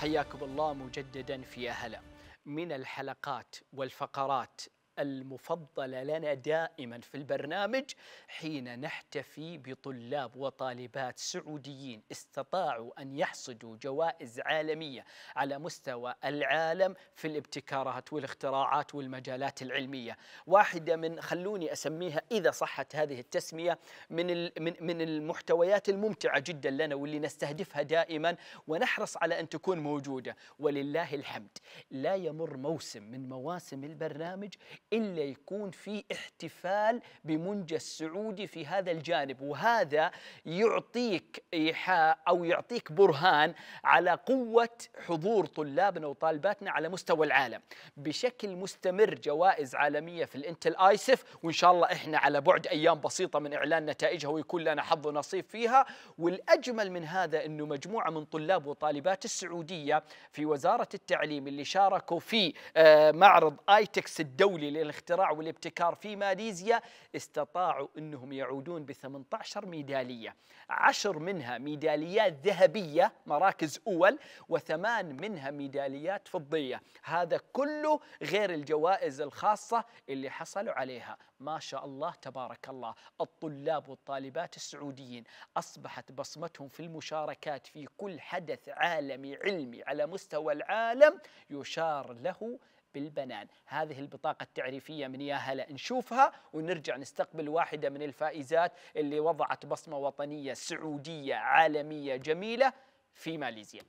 حياكم الله مجددا في أهلا من الحلقات والفقرات المفضلة لنا دائما في البرنامج حين نحتفي بطلاب وطالبات سعوديين استطاعوا أن يحصدوا جوائز عالمية على مستوى العالم في الابتكارات والاختراعات والمجالات العلمية واحدة من خلوني أسميها إذا صحت هذه التسمية من, من المحتويات الممتعة جدا لنا واللي نستهدفها دائما ونحرص على أن تكون موجودة ولله الحمد لا يمر موسم من مواسم البرنامج إلا يكون في احتفال بمنجز سعودي في هذا الجانب وهذا يعطيك إيحاء أو يعطيك برهان على قوة حضور طلابنا وطالباتنا على مستوى العالم بشكل مستمر جوائز عالمية في الانتل آيسف وإن شاء الله إحنا على بعد أيام بسيطة من إعلان نتائجها ويكون لنا حظ ونصيب فيها والأجمل من هذا أنه مجموعة من طلاب وطالبات السعودية في وزارة التعليم اللي شاركوا في آه، معرض آيتكس الدولي الاختراع والابتكار في ماليزيا استطاعوا أنهم يعودون ب 18 ميدالية عشر منها ميداليات ذهبية مراكز أول وثمان منها ميداليات فضية هذا كله غير الجوائز الخاصة اللي حصلوا عليها ما شاء الله تبارك الله الطلاب والطالبات السعوديين أصبحت بصمتهم في المشاركات في كل حدث عالمي علمي على مستوى العالم يشار له بالبنان هذه البطاقة التعريفية من يا هلا نشوفها ونرجع نستقبل واحدة من الفائزات اللي وضعت بصمة وطنية سعودية عالمية جميلة في ماليزيا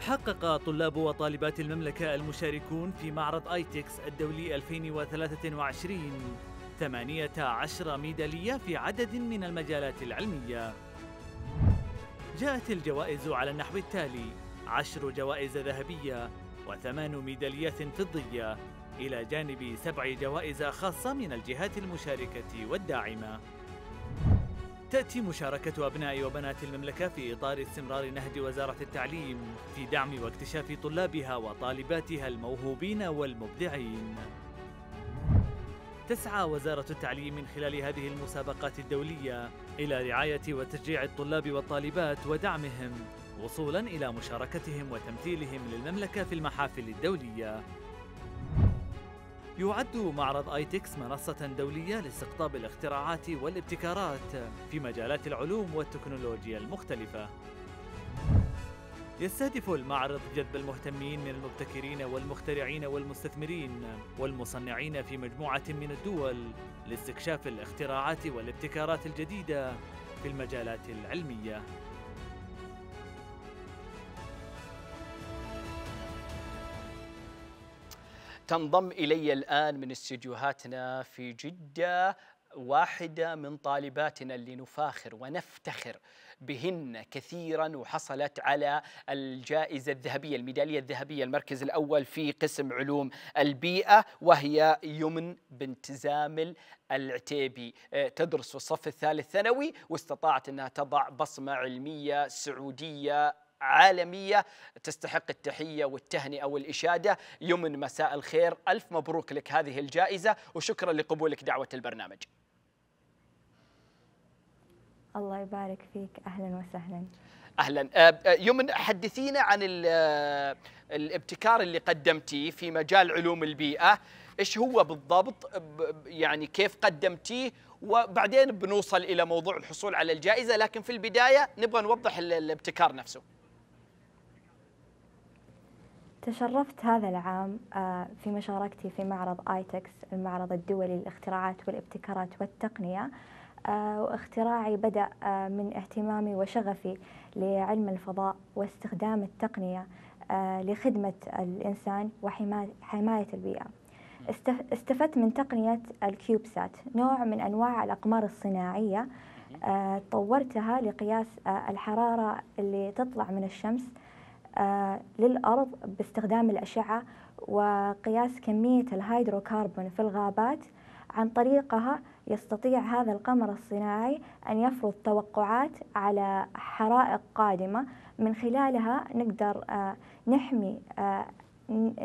حقق طلاب وطالبات المملكة المشاركون في معرض آيتكس الدولي 2023 18 ميدالية في عدد من المجالات العلمية جاءت الجوائز على النحو التالي عشر جوائز ذهبية وثمان ميداليات فضية إلى جانب سبع جوائز خاصة من الجهات المشاركة والداعمة تأتي مشاركة أبناء وبنات المملكة في إطار استمرار نهج وزارة التعليم في دعم واكتشاف طلابها وطالباتها الموهوبين والمبدعين تسعى وزارة التعليم من خلال هذه المسابقات الدولية إلى رعاية وتشجيع الطلاب والطالبات ودعمهم وصولا إلى مشاركتهم وتمثيلهم للمملكة في المحافل الدولية يعد معرض آيتكس منصة دولية لاستقطاب الاختراعات والابتكارات في مجالات العلوم والتكنولوجيا المختلفة يستهدف المعرض جذب المهتمين من المبتكرين والمخترعين والمستثمرين والمصنعين في مجموعة من الدول لاستكشاف الاختراعات والابتكارات الجديدة في المجالات العلمية تنضم إلي الآن من استديوهاتنا في جدة واحدة من طالباتنا اللي نفاخر ونفتخر بهن كثيرا وحصلت على الجائزة الذهبية الميدالية الذهبية المركز الأول في قسم علوم البيئة وهي يمن بنت زامل العتيبي آه، تدرس في الصف الثالث ثانوي واستطاعت أنها تضع بصمة علمية سعودية عالمية تستحق التحية والتهنئة والإشادة يمن مساء الخير ألف مبروك لك هذه الجائزة وشكرا لقبولك دعوة البرنامج الله يبارك فيك أهلا وسهلا اهلا يمن حدثينا عن الابتكار اللي قدمتيه في مجال علوم البيئه ايش هو بالضبط يعني كيف قدمتيه وبعدين بنوصل الى موضوع الحصول على الجائزه لكن في البدايه نبغى نوضح الابتكار نفسه تشرفت هذا العام آه، في مشاركتي في معرض آيتكس المعرض الدولي للاختراعات والابتكارات والتقنية آه، واختراعي بدأ آه، من اهتمامي وشغفي لعلم الفضاء واستخدام التقنية لخدمة الإنسان وحماية البيئة استفدت من تقنية الكيوبسات نوع من أنواع الأقمار الصناعية طورتها لقياس الحرارة اللي تطلع من الشمس آه، للأرض باستخدام الأشعة وقياس كمية الهيدروكربون في الغابات عن طريقها يستطيع هذا القمر الصناعي أن يفرض توقعات على حرائق قادمة من خلالها نقدر آه، نحمي آه،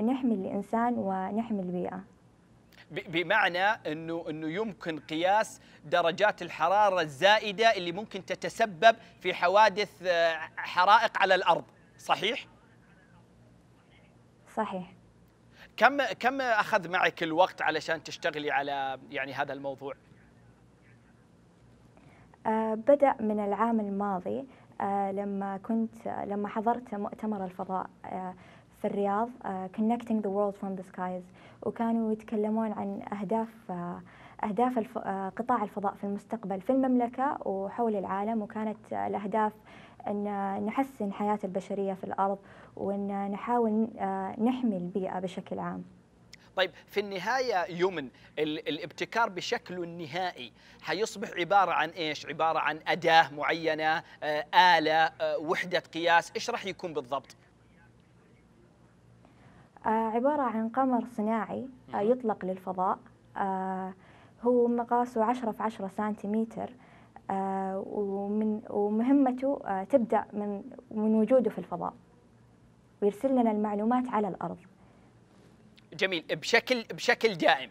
نحمي الإنسان ونحمي البيئة بمعنى انه انه يمكن قياس درجات الحراره الزائده اللي ممكن تتسبب في حوادث حرائق على الارض صحيح؟ صحيح كم كم اخذ معك الوقت علشان تشتغلي على يعني هذا الموضوع؟ آه بدأ من العام الماضي آه لما كنت لما حضرت مؤتمر الفضاء آه في الرياض آه، Connecting the World from the Skies وكانوا يتكلمون عن أهداف آه، أهداف آه، قطاع الفضاء في المستقبل في المملكة وحول العالم وكانت الأهداف أن نحسن حياة البشرية في الأرض وأن نحاول آه، نحمي البيئة بشكل عام طيب في النهاية يمن الابتكار بشكله النهائي حيصبح عبارة عن إيش؟ عبارة عن أداة معينة آه، آلة آه، وحدة قياس إيش راح يكون بالضبط؟ عبارة عن قمر صناعي يطلق للفضاء هو مقاسه 10 في 10 سنتيمتر آه، ومن ومهمته آه، تبدأ من من وجوده في الفضاء ويرسل لنا المعلومات على الأرض جميل بشكل بشكل دائم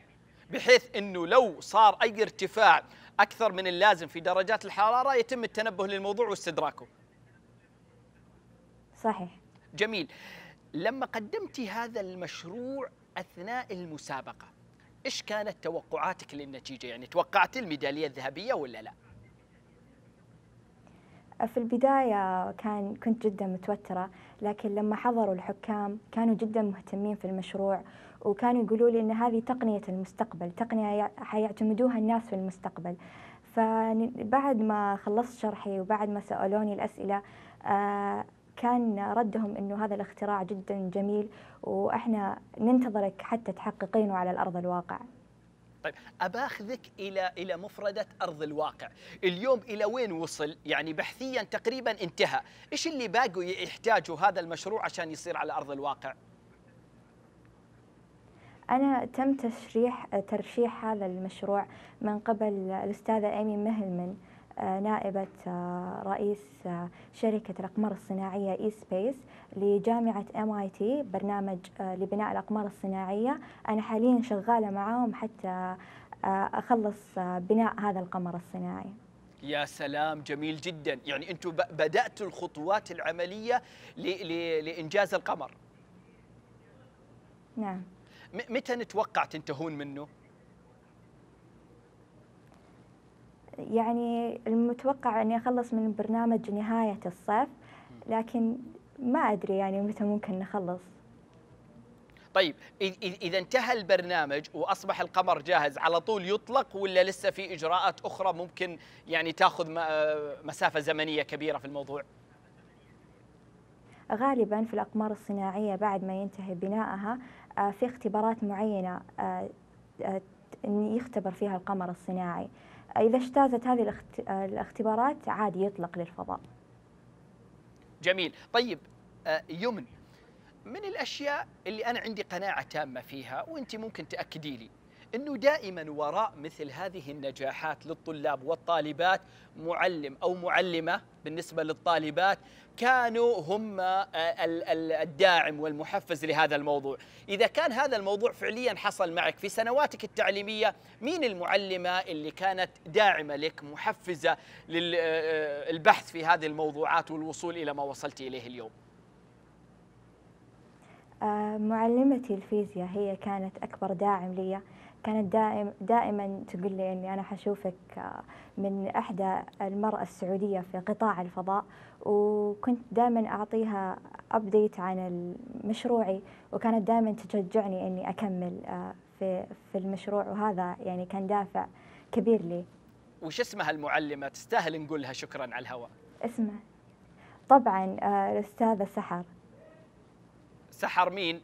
بحيث أنه لو صار أي ارتفاع أكثر من اللازم في درجات الحرارة يتم التنبه للموضوع واستدراكه صحيح جميل لما قدمتي هذا المشروع أثناء المسابقة إيش كانت توقعاتك للنتيجة يعني توقعت الميدالية الذهبية ولا لا؟ في البداية كان كنت جدا متوترة لكن لما حضروا الحكام كانوا جدا مهتمين في المشروع وكانوا يقولوا لي أن هذه تقنية المستقبل تقنية حيعتمدوها الناس في المستقبل فبعد ما خلصت شرحي وبعد ما سألوني الأسئلة آه، كان ردهم أنه هذا الاختراع جدا جميل وإحنا ننتظرك حتى تحققينه على الأرض الواقع طيب أباخذك إلى إلى مفردة أرض الواقع اليوم إلى وين وصل يعني بحثيا تقريبا انتهى إيش اللي باقي يحتاجه هذا المشروع عشان يصير على أرض الواقع أنا تم تشريح ترشيح هذا المشروع من قبل الأستاذة أيمي مهلمن نائبة آه، رئيس آه، شركة الأقمار الصناعية إي سبيس لجامعة ام اي تي برنامج آه، لبناء الأقمار الصناعية أنا حاليا شغالة معاهم حتى أخلص بناء هذا القمر الصناعي يا سلام جميل جدا يعني أنتم بدأتوا الخطوات العملية لإنجاز القمر نعم متى نتوقع تنتهون منه؟ يعني المتوقع اني اخلص من البرنامج نهايه الصيف لكن ما ادري يعني متى ممكن نخلص طيب اذا انتهى البرنامج واصبح القمر جاهز على طول يطلق ولا لسه في اجراءات اخرى ممكن يعني تاخذ آه، مسافه زمنيه كبيره في الموضوع غالبا في الاقمار الصناعيه بعد ما ينتهي بنائها آه، في اختبارات معينه آه، يختبر فيها القمر الصناعي إذا اجتازت هذه الاختبارات عادي يطلق للفضاء جميل طيب آه، يمن من الأشياء اللي أنا عندي قناعة تامة فيها وأنت ممكن تأكدي لي أنه دائما وراء مثل هذه النجاحات للطلاب والطالبات معلم أو معلمة بالنسبة للطالبات كانوا هم آه، الداعم والمحفز لهذا الموضوع إذا كان هذا الموضوع فعليا حصل معك في سنواتك التعليمية مين المعلمة اللي كانت داعمة لك محفزة للبحث آه، آه، في هذه الموضوعات والوصول إلى ما وصلت إليه اليوم معلمتي الفيزياء هي كانت أكبر داعم لي كانت دائم دائما تقول لي اني انا حشوفك آه، من احدى المرأة السعودية في قطاع الفضاء وكنت دائما اعطيها ابديت عن مشروعي وكانت دائما تشجعني اني اكمل آه، في في المشروع وهذا يعني كان دافع كبير لي. وش اسمها المعلمة؟ تستاهل نقولها شكرا على الهواء. اسمها طبعا آه، الاستاذة سحر. سحر مين؟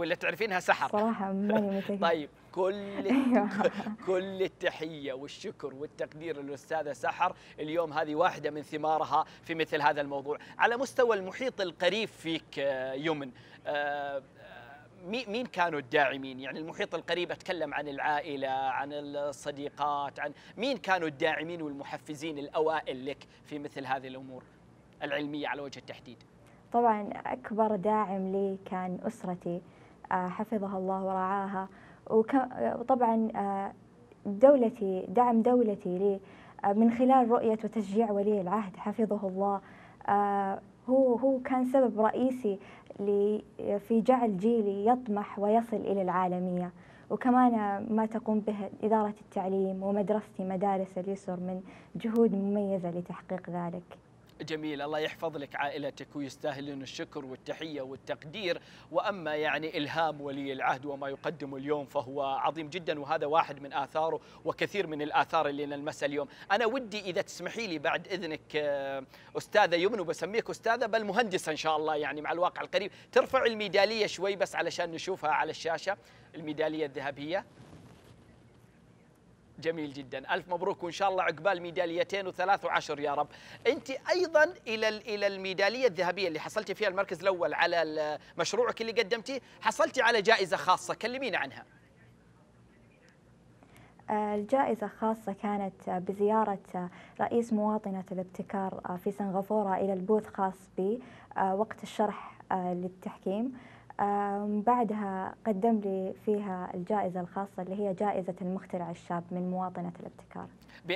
ولا تعرفينها سحر صراحه ماني طيب كل أيوة. كل التحيه والشكر والتقدير للاستاذه سحر اليوم هذه واحده من ثمارها في مثل هذا الموضوع على مستوى المحيط القريب فيك آه، يمن آه، آه، مين كانوا الداعمين يعني المحيط القريب أتكلم عن العائلة عن الصديقات عن مين كانوا الداعمين والمحفزين الأوائل لك في مثل هذه الأمور العلمية على وجه التحديد طبعا أكبر داعم لي كان أسرتي آه، حفظها الله ورعاها وطبعا آه، آه، دولتي دعم دولتي لي من خلال رؤية وتشجيع ولي العهد حفظه الله هو هو كان سبب رئيسي في جعل جيلي يطمح ويصل إلى العالمية وكمان ما تقوم به إدارة التعليم ومدرستي مدارس اليسر من جهود مميزة لتحقيق ذلك جميل الله يحفظ لك عائلتك ويستاهلون الشكر والتحية والتقدير وأما يعني إلهام ولي العهد وما يقدمه اليوم فهو عظيم جدا وهذا واحد من آثاره وكثير من الآثار اللي نلمسها اليوم أنا ودي إذا تسمحي لي بعد إذنك آه، أستاذة يمن وبسميك أستاذة بل مهندسة إن شاء الله يعني مع الواقع القريب ترفع الميدالية شوي بس علشان نشوفها على الشاشة الميدالية الذهبية جميل جدا ألف مبروك وإن شاء الله عقبال ميداليتين وثلاث وعشر يا رب أنت أيضا إلى إلى الميدالية الذهبية اللي حصلتي فيها المركز الأول على مشروعك اللي قدمتي حصلتي على جائزة خاصة كلمينا عنها آه، الجائزة خاصة كانت بزيارة رئيس مواطنة الابتكار آه، في سنغافورة إلى البوث خاص بي آه، وقت الشرح للتحكيم بعدها قدم لي فيها الجائزة الخاصة اللي هي جائزة المخترع الشاب من مواطنة الابتكار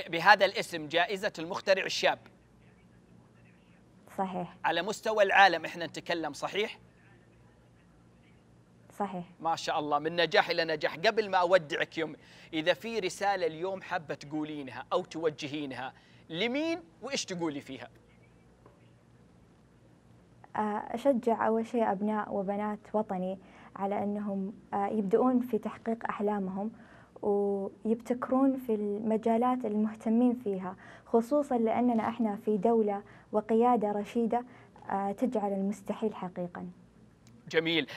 بهذا الاسم جائزة المخترع الشاب صحيح على مستوى العالم احنا نتكلم صحيح؟ صحيح ما شاء الله من نجاح إلى نجاح قبل ما أودعك يوم إذا في رسالة اليوم حابة تقولينها أو توجهينها لمين وإيش تقولي فيها؟ آه، أشجع أول شيء أبناء وبنات وطني على أنهم آه، يبدؤون في تحقيق أحلامهم ويبتكرون في المجالات المهتمين فيها خصوصا لأننا إحنا في دولة وقيادة رشيدة آه، تجعل المستحيل حقيقاً جميل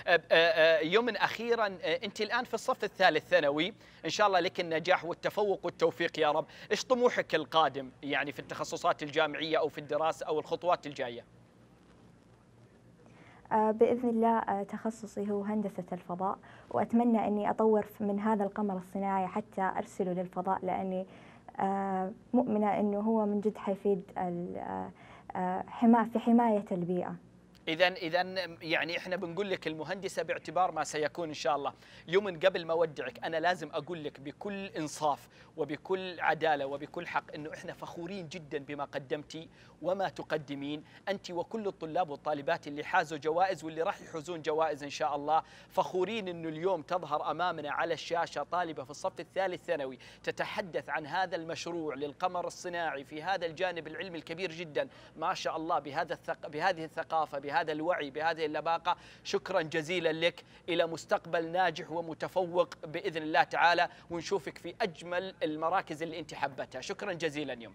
يوم اخيرا انت الان في الصف الثالث ثانوي ان شاء الله لك النجاح والتفوق والتوفيق يا رب ايش طموحك القادم يعني في التخصصات الجامعيه او في الدراسه او الخطوات الجايه آه، باذن الله آه، تخصصي هو هندسه الفضاء واتمنى اني اطور من هذا القمر الصناعي حتى ارسله للفضاء لاني آه، مؤمنه انه هو من جد حيفيد في حمايه البيئه. اذا اذا يعني احنا بنقول لك المهندسه باعتبار ما سيكون ان شاء الله يوم قبل ما اودعك انا لازم اقول لك بكل انصاف وبكل عداله وبكل حق انه احنا فخورين جدا بما قدمتي وما تقدمين أنت وكل الطلاب والطالبات اللي حازوا جوائز واللي راح يحوزون جوائز إن شاء الله فخورين أنه اليوم تظهر أمامنا على الشاشة طالبة في الصف الثالث ثانوي تتحدث عن هذا المشروع للقمر الصناعي في هذا الجانب العلمي الكبير جدا ما شاء الله بهذا الثق... بهذه الثقافة بهذا الوعي بهذه اللباقة شكرا جزيلا لك إلى مستقبل ناجح ومتفوق بإذن الله تعالى ونشوفك في أجمل المراكز اللي أنت حبتها شكرا جزيلا يوم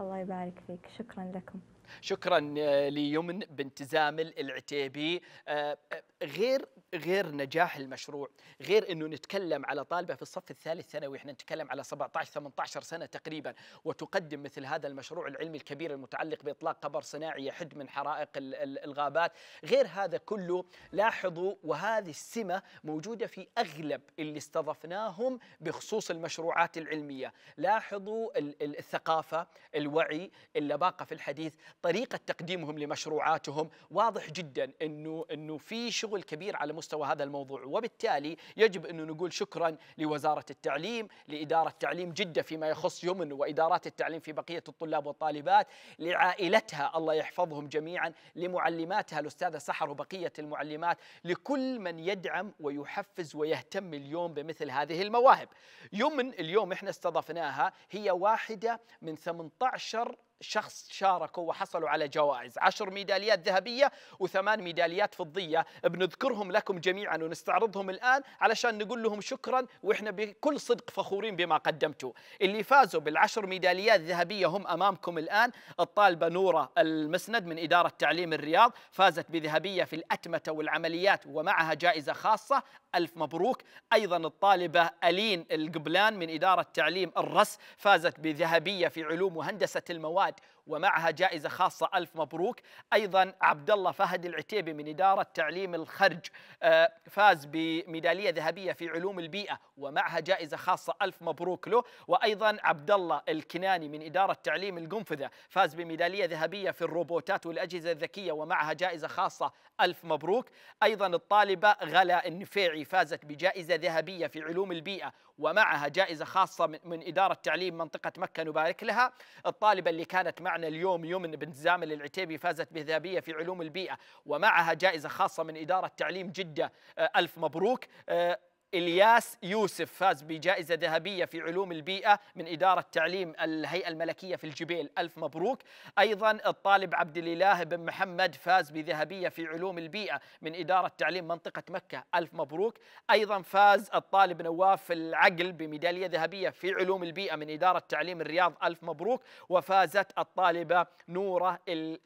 الله يبارك فيك شكرا لكم شكرا آه، ليمن بنت زامل العتيبي آه، آه، غير غير نجاح المشروع غير انه نتكلم على طالبه في الصف الثالث ثانوي احنا نتكلم على 17 18 سنه تقريبا وتقدم مثل هذا المشروع العلمي الكبير المتعلق باطلاق قبر صناعي يحد من حرائق الغابات غير هذا كله لاحظوا وهذه السمه موجوده في اغلب اللي استضفناهم بخصوص المشروعات العلميه لاحظوا الثقافه الوعي اللباقه في الحديث طريقه تقديمهم لمشروعاتهم واضح جدا انه انه في شغل كبير على مستوى هذا الموضوع وبالتالي يجب أن نقول شكرا لوزارة التعليم لإدارة تعليم جدة فيما يخص يمن وإدارات التعليم في بقية الطلاب والطالبات لعائلتها الله يحفظهم جميعا لمعلماتها الأستاذة سحر وبقية المعلمات لكل من يدعم ويحفز ويهتم اليوم بمثل هذه المواهب يمن اليوم احنا استضفناها هي واحدة من 18 شخص شاركوا وحصلوا على جوائز عشر ميداليات ذهبية وثمان ميداليات فضية بنذكرهم لكم جميعا ونستعرضهم الآن علشان نقول لهم شكرا وإحنا بكل صدق فخورين بما قدمتوا اللي فازوا بالعشر ميداليات الذهبية هم أمامكم الآن الطالبة نورة المسند من إدارة تعليم الرياض فازت بذهبية في الأتمتة والعمليات ومعها جائزة خاصة ألف مبروك أيضا الطالبة ألين القبلان من إدارة تعليم الرس فازت بذهبية في علوم وهندسة المواد but ومعها جائزة خاصة ألف مبروك أيضا عبد الله فهد العتيبي من إدارة تعليم الخرج آه، فاز بميدالية ذهبية في علوم البيئة ومعها جائزة خاصة ألف مبروك له وأيضا عبد الله الكناني من إدارة تعليم القنفذة فاز بميدالية ذهبية في الروبوتات والأجهزة الذكية ومعها جائزة خاصة ألف مبروك أيضا الطالبة غلا النفيعي فازت بجائزة ذهبية في علوم البيئة ومعها جائزة خاصة من إدارة تعليم منطقة مكة نبارك لها الطالبة اللي كانت معنا معنا اليوم يمن بنت زامل العتيبي فازت بذهبية في علوم البيئة ومعها جائزة خاصة من إدارة تعليم جدة آه، ألف مبروك آه، الياس يوسف فاز بجائزه ذهبيه في علوم البيئه من اداره تعليم الهيئه الملكيه في الجبيل الف مبروك ايضا الطالب عبد الاله بن محمد فاز بذهبيه في علوم البيئه من اداره تعليم منطقه مكه الف مبروك ايضا فاز الطالب نواف العقل بميداليه ذهبيه في علوم البيئه من اداره تعليم الرياض الف مبروك وفازت الطالبه نوره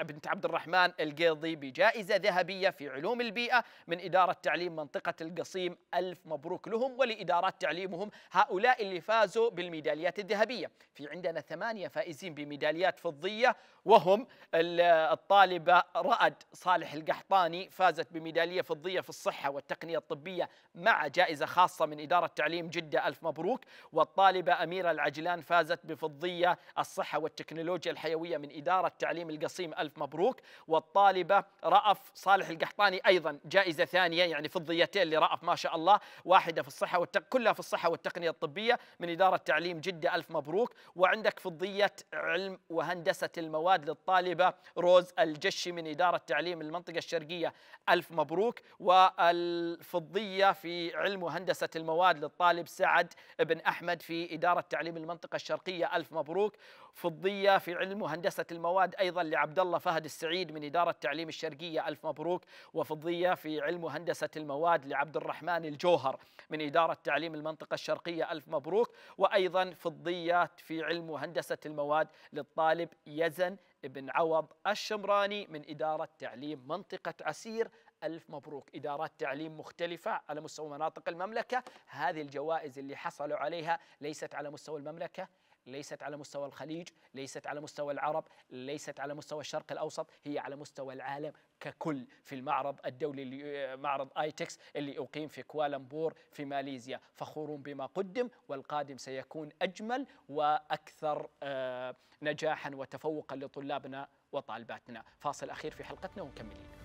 بنت عبد الرحمن القيضي بجائزه ذهبيه في علوم البيئه من اداره تعليم منطقه القصيم الف مبروك مبروك لهم ولإدارات تعليمهم هؤلاء اللي فازوا بالميداليات الذهبية في عندنا ثمانية فائزين بميداليات فضية وهم الطالبة رأد صالح القحطاني فازت بميدالية فضية في الصحة والتقنية الطبية مع جائزة خاصة من إدارة تعليم جدة ألف مبروك والطالبة أميرة العجلان فازت بفضية الصحة والتكنولوجيا الحيوية من إدارة تعليم القصيم ألف مبروك والطالبة رأف صالح القحطاني أيضا جائزة ثانية يعني فضيتين لرأف ما شاء الله واحدة في الصحة والتق... كلها في الصحة والتقنية الطبية من إدارة تعليم جدة ألف مبروك وعندك فضية علم وهندسة المواد الرواد للطالبة روز الجشي من إدارة تعليم المنطقة الشرقية ألف مبروك والفضية في علم وهندسة المواد للطالب سعد بن أحمد في إدارة تعليم المنطقة الشرقية ألف مبروك فضية في علم وهندسة المواد أيضا لعبد الله فهد السعيد من إدارة تعليم الشرقية ألف مبروك وفضية في علم وهندسة المواد لعبد الرحمن الجوهر من إدارة تعليم المنطقة الشرقية ألف مبروك وأيضا فضية في علم وهندسة المواد للطالب يزن بن عوض الشمراني من إدارة تعليم منطقة عسير ألف مبروك إدارات تعليم مختلفة على مستوى مناطق المملكة هذه الجوائز اللي حصلوا عليها ليست على مستوى المملكة ليست على مستوى الخليج ليست على مستوى العرب ليست على مستوى الشرق الأوسط هي على مستوى العالم ككل في المعرض الدولي آه، معرض آيتكس اللي أقيم في كوالمبور في ماليزيا فخور بما قدم والقادم سيكون أجمل وأكثر آه، نجاحا وتفوقا لطلابنا وطالباتنا فاصل أخير في حلقتنا ومكملين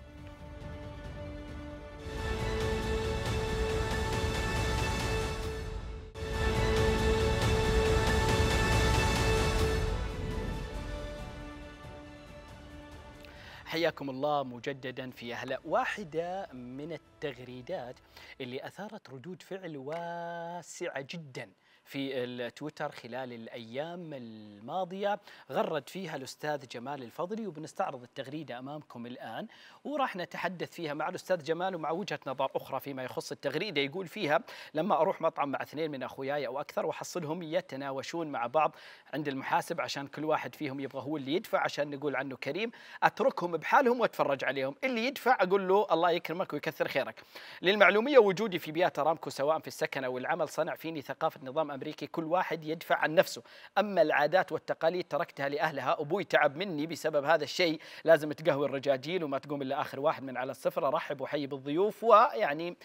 حياكم الله مجددا في اهلا واحدة من التغريدات اللي أثارت ردود فعل واسعة جدا في التويتر خلال الأيام الماضية غرد فيها الأستاذ جمال الفضلي وبنستعرض التغريدة أمامكم الآن وراح نتحدث فيها مع الأستاذ جمال ومع وجهة نظر أخرى فيما يخص التغريدة يقول فيها لما أروح مطعم مع اثنين من أخوياي أو أكثر وأحصلهم يتناوشون مع بعض عند المحاسب عشان كل واحد فيهم يبغى هو اللي يدفع عشان نقول عنه كريم أتركهم بحالهم وأتفرج عليهم اللي يدفع أقول له الله يكرمك ويكثر خيرك للمعلومية وجودي في بيئة أرامكو سواء في السكن أو العمل صنع فيني ثقافة نظام الامريكي كل واحد يدفع عن نفسه اما العادات والتقاليد تركتها لاهلها ابوي تعب مني بسبب هذا الشيء لازم تقهوي الرجاجيل وما تقوم الا اخر واحد من على السفره رحب وحي بالضيوف ويعني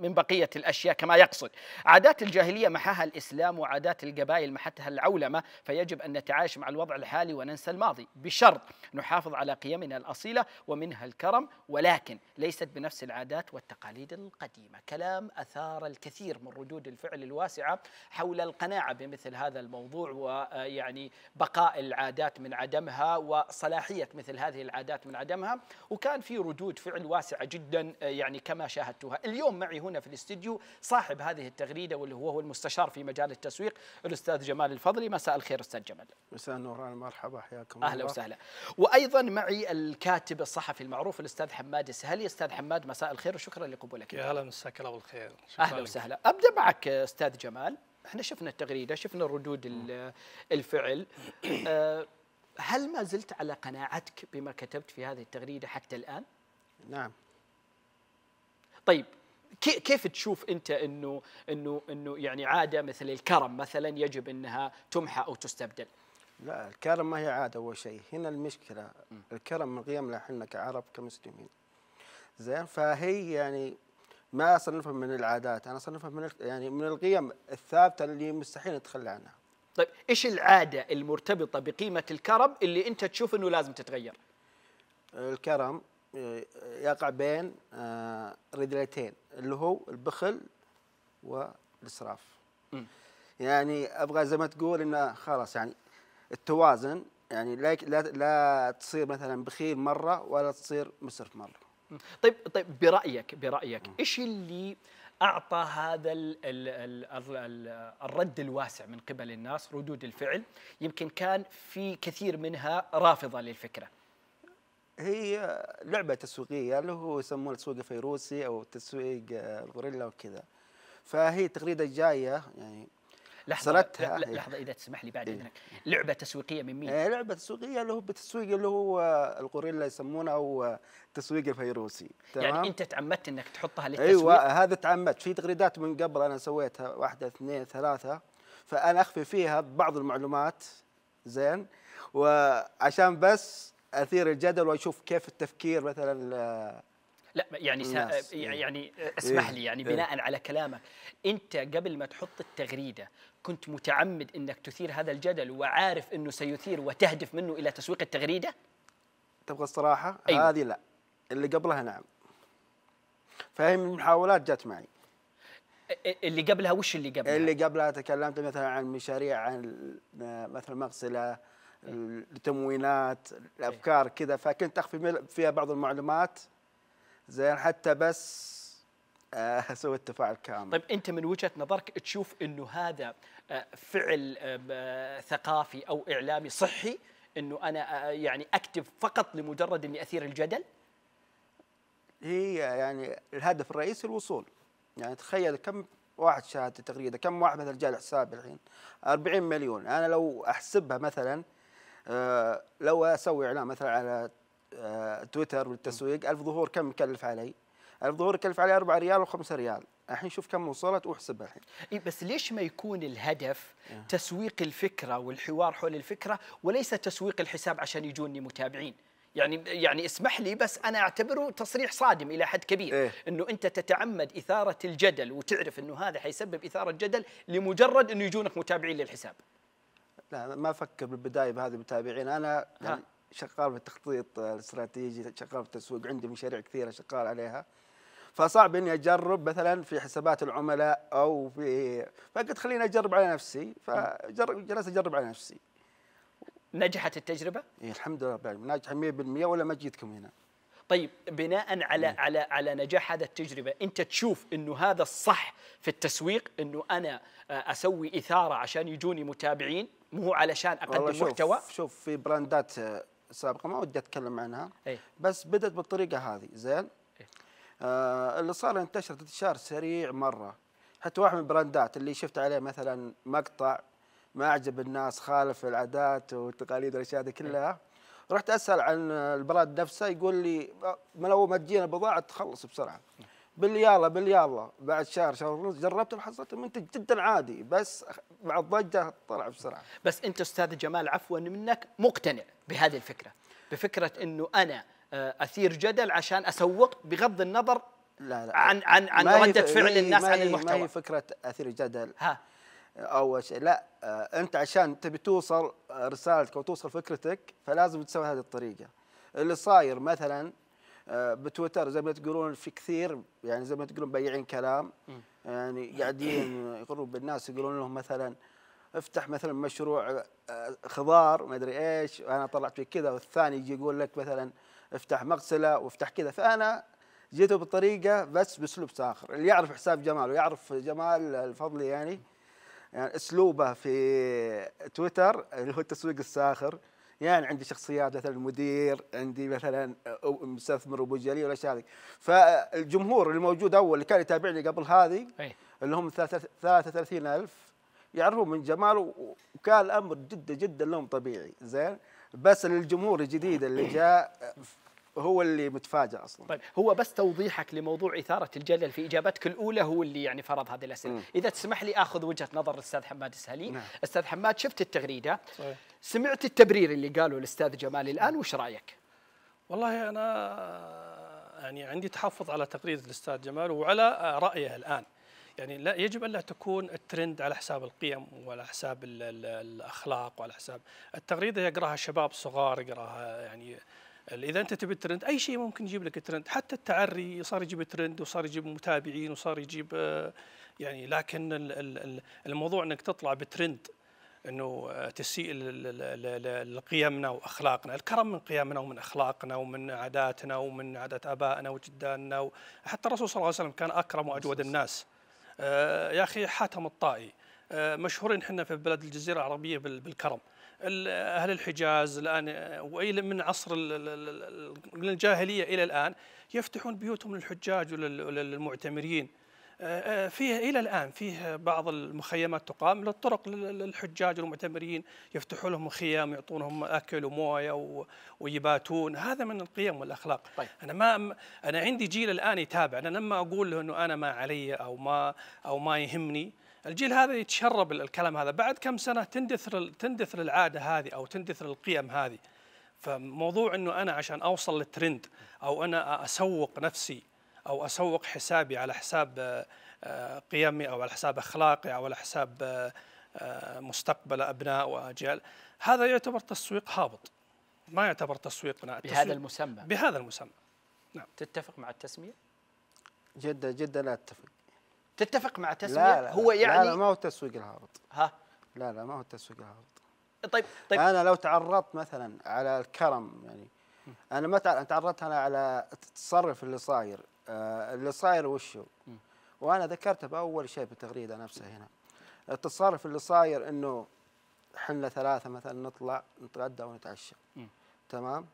من بقيه الاشياء كما يقصد عادات الجاهليه محاها الاسلام وعادات القبائل محتها العولمه فيجب ان نتعايش مع الوضع الحالي وننسى الماضي بشرط نحافظ على قيمنا الاصيله ومنها الكرم ولكن ليست بنفس العادات والتقاليد القديمه كلام اثار الكثير من ردود الفعل الواسعه واسعة حول القناعة بمثل هذا الموضوع ويعني آه، بقاء العادات من عدمها وصلاحية مثل هذه العادات من عدمها وكان في ردود فعل واسعة جدا آه، يعني كما شاهدتها اليوم معي هنا في الاستديو صاحب هذه التغريدة واللي هو المستشار في مجال التسويق الأستاذ جمال الفضلي مساء الخير أستاذ جمال مساء النوران مرحبا حياكم أهلا وسهلا وأيضا معي الكاتب الصحفي المعروف الأستاذ حماد السهلي أستاذ حماد مساء الخير وشكرا لقبولك يا هلا مساك الله بالخير أهلا وسهلا أبدأ معك أستاذ جمال احنا شفنا التغريده شفنا ردود الفعل آه، هل ما زلت على قناعتك بما كتبت في هذه التغريده حتى الان نعم طيب كيف تشوف انت انه انه انه يعني عاده مثل الكرم مثلا يجب انها تمحى او تستبدل لا الكرم ما هي عاده اول شيء هنا المشكله الكرم من قيمنا احنا كعرب كمسلمين زين فهي يعني ما اصنفها من العادات انا اصنفها من يعني من القيم الثابته اللي مستحيل نتخلى عنها طيب ايش العاده المرتبطه بقيمه الكرم اللي انت تشوف انه لازم تتغير الكرم آه، يقع بين آه، رجلتين اللي هو البخل والاسراف يعني ابغى زي ما تقول انه خلاص يعني التوازن يعني لا لا تصير مثلا بخيل مره ولا تصير مسرف مره طيب طيب برايك برايك ايش اللي اعطى هذا الـ الـ الـ الـ الرد الواسع من قبل الناس ردود الفعل يمكن كان في كثير منها رافضه للفكره هي لعبه تسويقيه اللي هو يسمونه التسويق الفيروسي او تسويق الغوريلا وكذا فهي التغريده الجايه يعني لحظه سردتها لحظه, يعني. لحظة اذا تسمح لي بعد إيه؟ اذنك لعبه تسويقيه من مين؟ إيه لعبه تسويقيه اللي هو بتسويق اللي هو القرين اللي يسمونه او التسويق الفيروسي يعني تمام؟ يعني انت تعمدت انك تحطها للتسويق؟ ايوه هذا تعمدت في تغريدات من قبل انا سويتها واحده اثنين ثلاثه فانا اخفي فيها بعض المعلومات زين وعشان بس اثير الجدل واشوف كيف التفكير مثلا آه، لا يعني سا... إيه. يعني آه، اسمح لي إيه. يعني إيه. بناء على كلامك انت قبل ما تحط التغريده كنت متعمد انك تثير هذا الجدل وعارف انه سيثير وتهدف منه الى تسويق التغريده تبغى الصراحه أيوة. هذه لا اللي قبلها نعم فهي من محاولات جت معي اللي قبلها وش اللي قبلها؟ اللي قبلها تكلمت مثلا عن مشاريع عن مثلا مغسله التموينات الافكار كذا فكنت اخفي فيها بعض المعلومات زين حتى بس آه، اسوي التفاعل كامل طيب انت من وجهه نظرك تشوف انه هذا آه، فعل آه، ثقافي او اعلامي صحي انه انا يعني اكتب فقط لمجرد اني اثير الجدل هي يعني الهدف الرئيسي الوصول يعني تخيل كم واحد شاهد التغريده كم واحد مثلا جاء لحسابي الحين 40 مليون انا لو احسبها مثلا لو اسوي اعلان مثلا على آه، تويتر والتسويق ألف ظهور كم يكلف علي؟ ألف ظهور يكلف علي 4 ريال و5 ريال الحين شوف كم وصلت واحسبها الحين اي بس ليش ما يكون الهدف أه. تسويق الفكره والحوار حول الفكره وليس تسويق الحساب عشان يجوني متابعين يعني يعني اسمح لي بس انا اعتبره تصريح صادم الى حد كبير إيه؟ انه انت تتعمد اثاره الجدل وتعرف انه هذا حيسبب اثاره جدل لمجرد انه يجونك متابعين للحساب لا ما افكر بالبدايه بهذه المتابعين انا شغال في التخطيط الاستراتيجي شغال في التسويق عندي مشاريع كثيره شغال عليها فصعب اني اجرب مثلا في حسابات العملاء او في فقلت خليني اجرب على نفسي فجلست اجرب على نفسي نجحت التجربه؟ إيه الحمد لله ناجحه 100% ولا ما جيتكم هنا طيب بناء على مم. إيه. على على نجاح هذا التجربه انت تشوف انه هذا الصح في التسويق انه انا آه، اسوي اثاره عشان يجوني متابعين مو علشان اقدم شوف محتوى شوف في براندات السابقه ما ودي اتكلم عنها أي. بس بدت بالطريقه هذه زين إيه. آه اللي صار انتشرت انتشار سريع مره حتى واحد من البراندات اللي شفت عليه مثلا مقطع ما اعجب الناس خالف العادات والتقاليد والاشياء هذه كلها رحت اسال عن البراند نفسه يقول لي آه، من اول ما تجينا بضاعه تخلص بسرعه إيه. باليالا باليالا بعد شهر شهر ونص جربته وحصلت منتج جدا عادي بس مع الضجه طلع بسرعه بس انت استاذ جمال عفوا منك مقتنع بهذه الفكره بفكره انه انا آه، اثير جدل عشان اسوق بغض النظر لا لا عن عن عن رده فعل إيه، الناس عن المحتوى ما هي فكره اثير جدل ها اول شيء لا آه، انت عشان تبي توصل آه، رسالتك وتوصل فكرتك فلازم تسوي هذه الطريقه اللي صاير مثلا آه، بتويتر زي ما تقولون في كثير يعني زي ما تقولون بيعين كلام يعني قاعدين يقرون بالناس يقولون لهم مثلا افتح مثلا مشروع آه، خضار ما ادري ايش وانا طلعت فيه كذا والثاني يجي يقول لك مثلا افتح مغسله وافتح كذا فانا جيته بطريقه بس باسلوب ساخر اللي يعرف حساب جمال ويعرف جمال الفضلي يعني يعني اسلوبه في تويتر اللي هو التسويق الساخر يعني عندي شخصيات مثلا المدير عندي مثلا مستثمر ابو جليل ولا هذه فالجمهور الموجود اول اللي كان يتابعني قبل هذه اللي هم 33000 يعرفون من جمال وكان الامر جدا جدا لهم طبيعي زين بس للجمهور الجديد اللي جاء هو اللي متفاجئ اصلا طيب هو بس توضيحك لموضوع اثاره الجدل في اجابتك الاولى هو اللي يعني فرض هذه الاسئله، مم. اذا تسمح لي اخذ وجهه نظر الاستاذ حماد السهلي، نعم. استاذ حماد شفت التغريده صحيح. سمعت التبرير اللي قاله الاستاذ جمال الان وش رايك؟ والله انا يعني عندي تحفظ على تقرير الاستاذ جمال وعلى رايه الان. يعني لا يجب ان لا تكون الترند على حساب القيم وعلى حساب الاخلاق وعلى حساب التغريده يقراها شباب صغار يقراها يعني اذا انت تبي ترند اي شيء ممكن يجيب لك ترند حتى التعري صار يجيب ترند وصار يجيب متابعين وصار يجيب آه، يعني لكن الموضوع انك تطلع بترند انه آه، تسيء لقيمنا واخلاقنا، الكرم من قيمنا ومن اخلاقنا ومن عاداتنا ومن عادات ابائنا وجداننا حتى الرسول صلى الله عليه وسلم كان اكرم واجود الناس. آه، يا اخي حاتم الطائي مشهورين احنا في بلاد الجزيره العربيه بالكرم. أهل الحجاز الآن وإلى من عصر من الجاهلية إلى الآن يفتحون بيوتهم للحجاج وللمعتمرين آه، آه، فيه إلى الآن فيه بعض المخيمات تقام للطرق للحجاج والمعتمرين يفتحوا لهم خيام يعطونهم أكل وموية ويباتون هذا من القيم والأخلاق طيب. أنا ما أنا عندي جيل الآن يتابع أنا لما أقول له أنه أنا ما علي أو ما أو ما يهمني الجيل هذا يتشرب الكلام هذا بعد كم سنه تندثر تندثر العاده هذه او تندثر القيم هذه فموضوع انه انا عشان اوصل للترند او انا اسوق نفسي او اسوق حسابي على حساب آه، آه، قيمي او على حساب اخلاقي او على حساب آه، مستقبل ابناء واجيال هذا يعتبر تسويق هابط ما يعتبر تسويق بناء بهذا المسمى بهذا المسمى نعم تتفق مع التسميه؟ جدا جدا لا اتفق تتفق مع تسميه لا لا هو يعني لا, لا ما هو التسويق الهابط ها لا لا ما هو التسويق الهابط طيب طيب انا لو تعرضت مثلا على الكرم يعني انا ما تعرضت انا على التصرف اللي صاير آه اللي صاير وشو وانا ذكرته باول شيء بالتغريده نفسها هنا التصرف اللي صاير انه احنا ثلاثه مثلا نطلع نتغدى ونتعشى تمام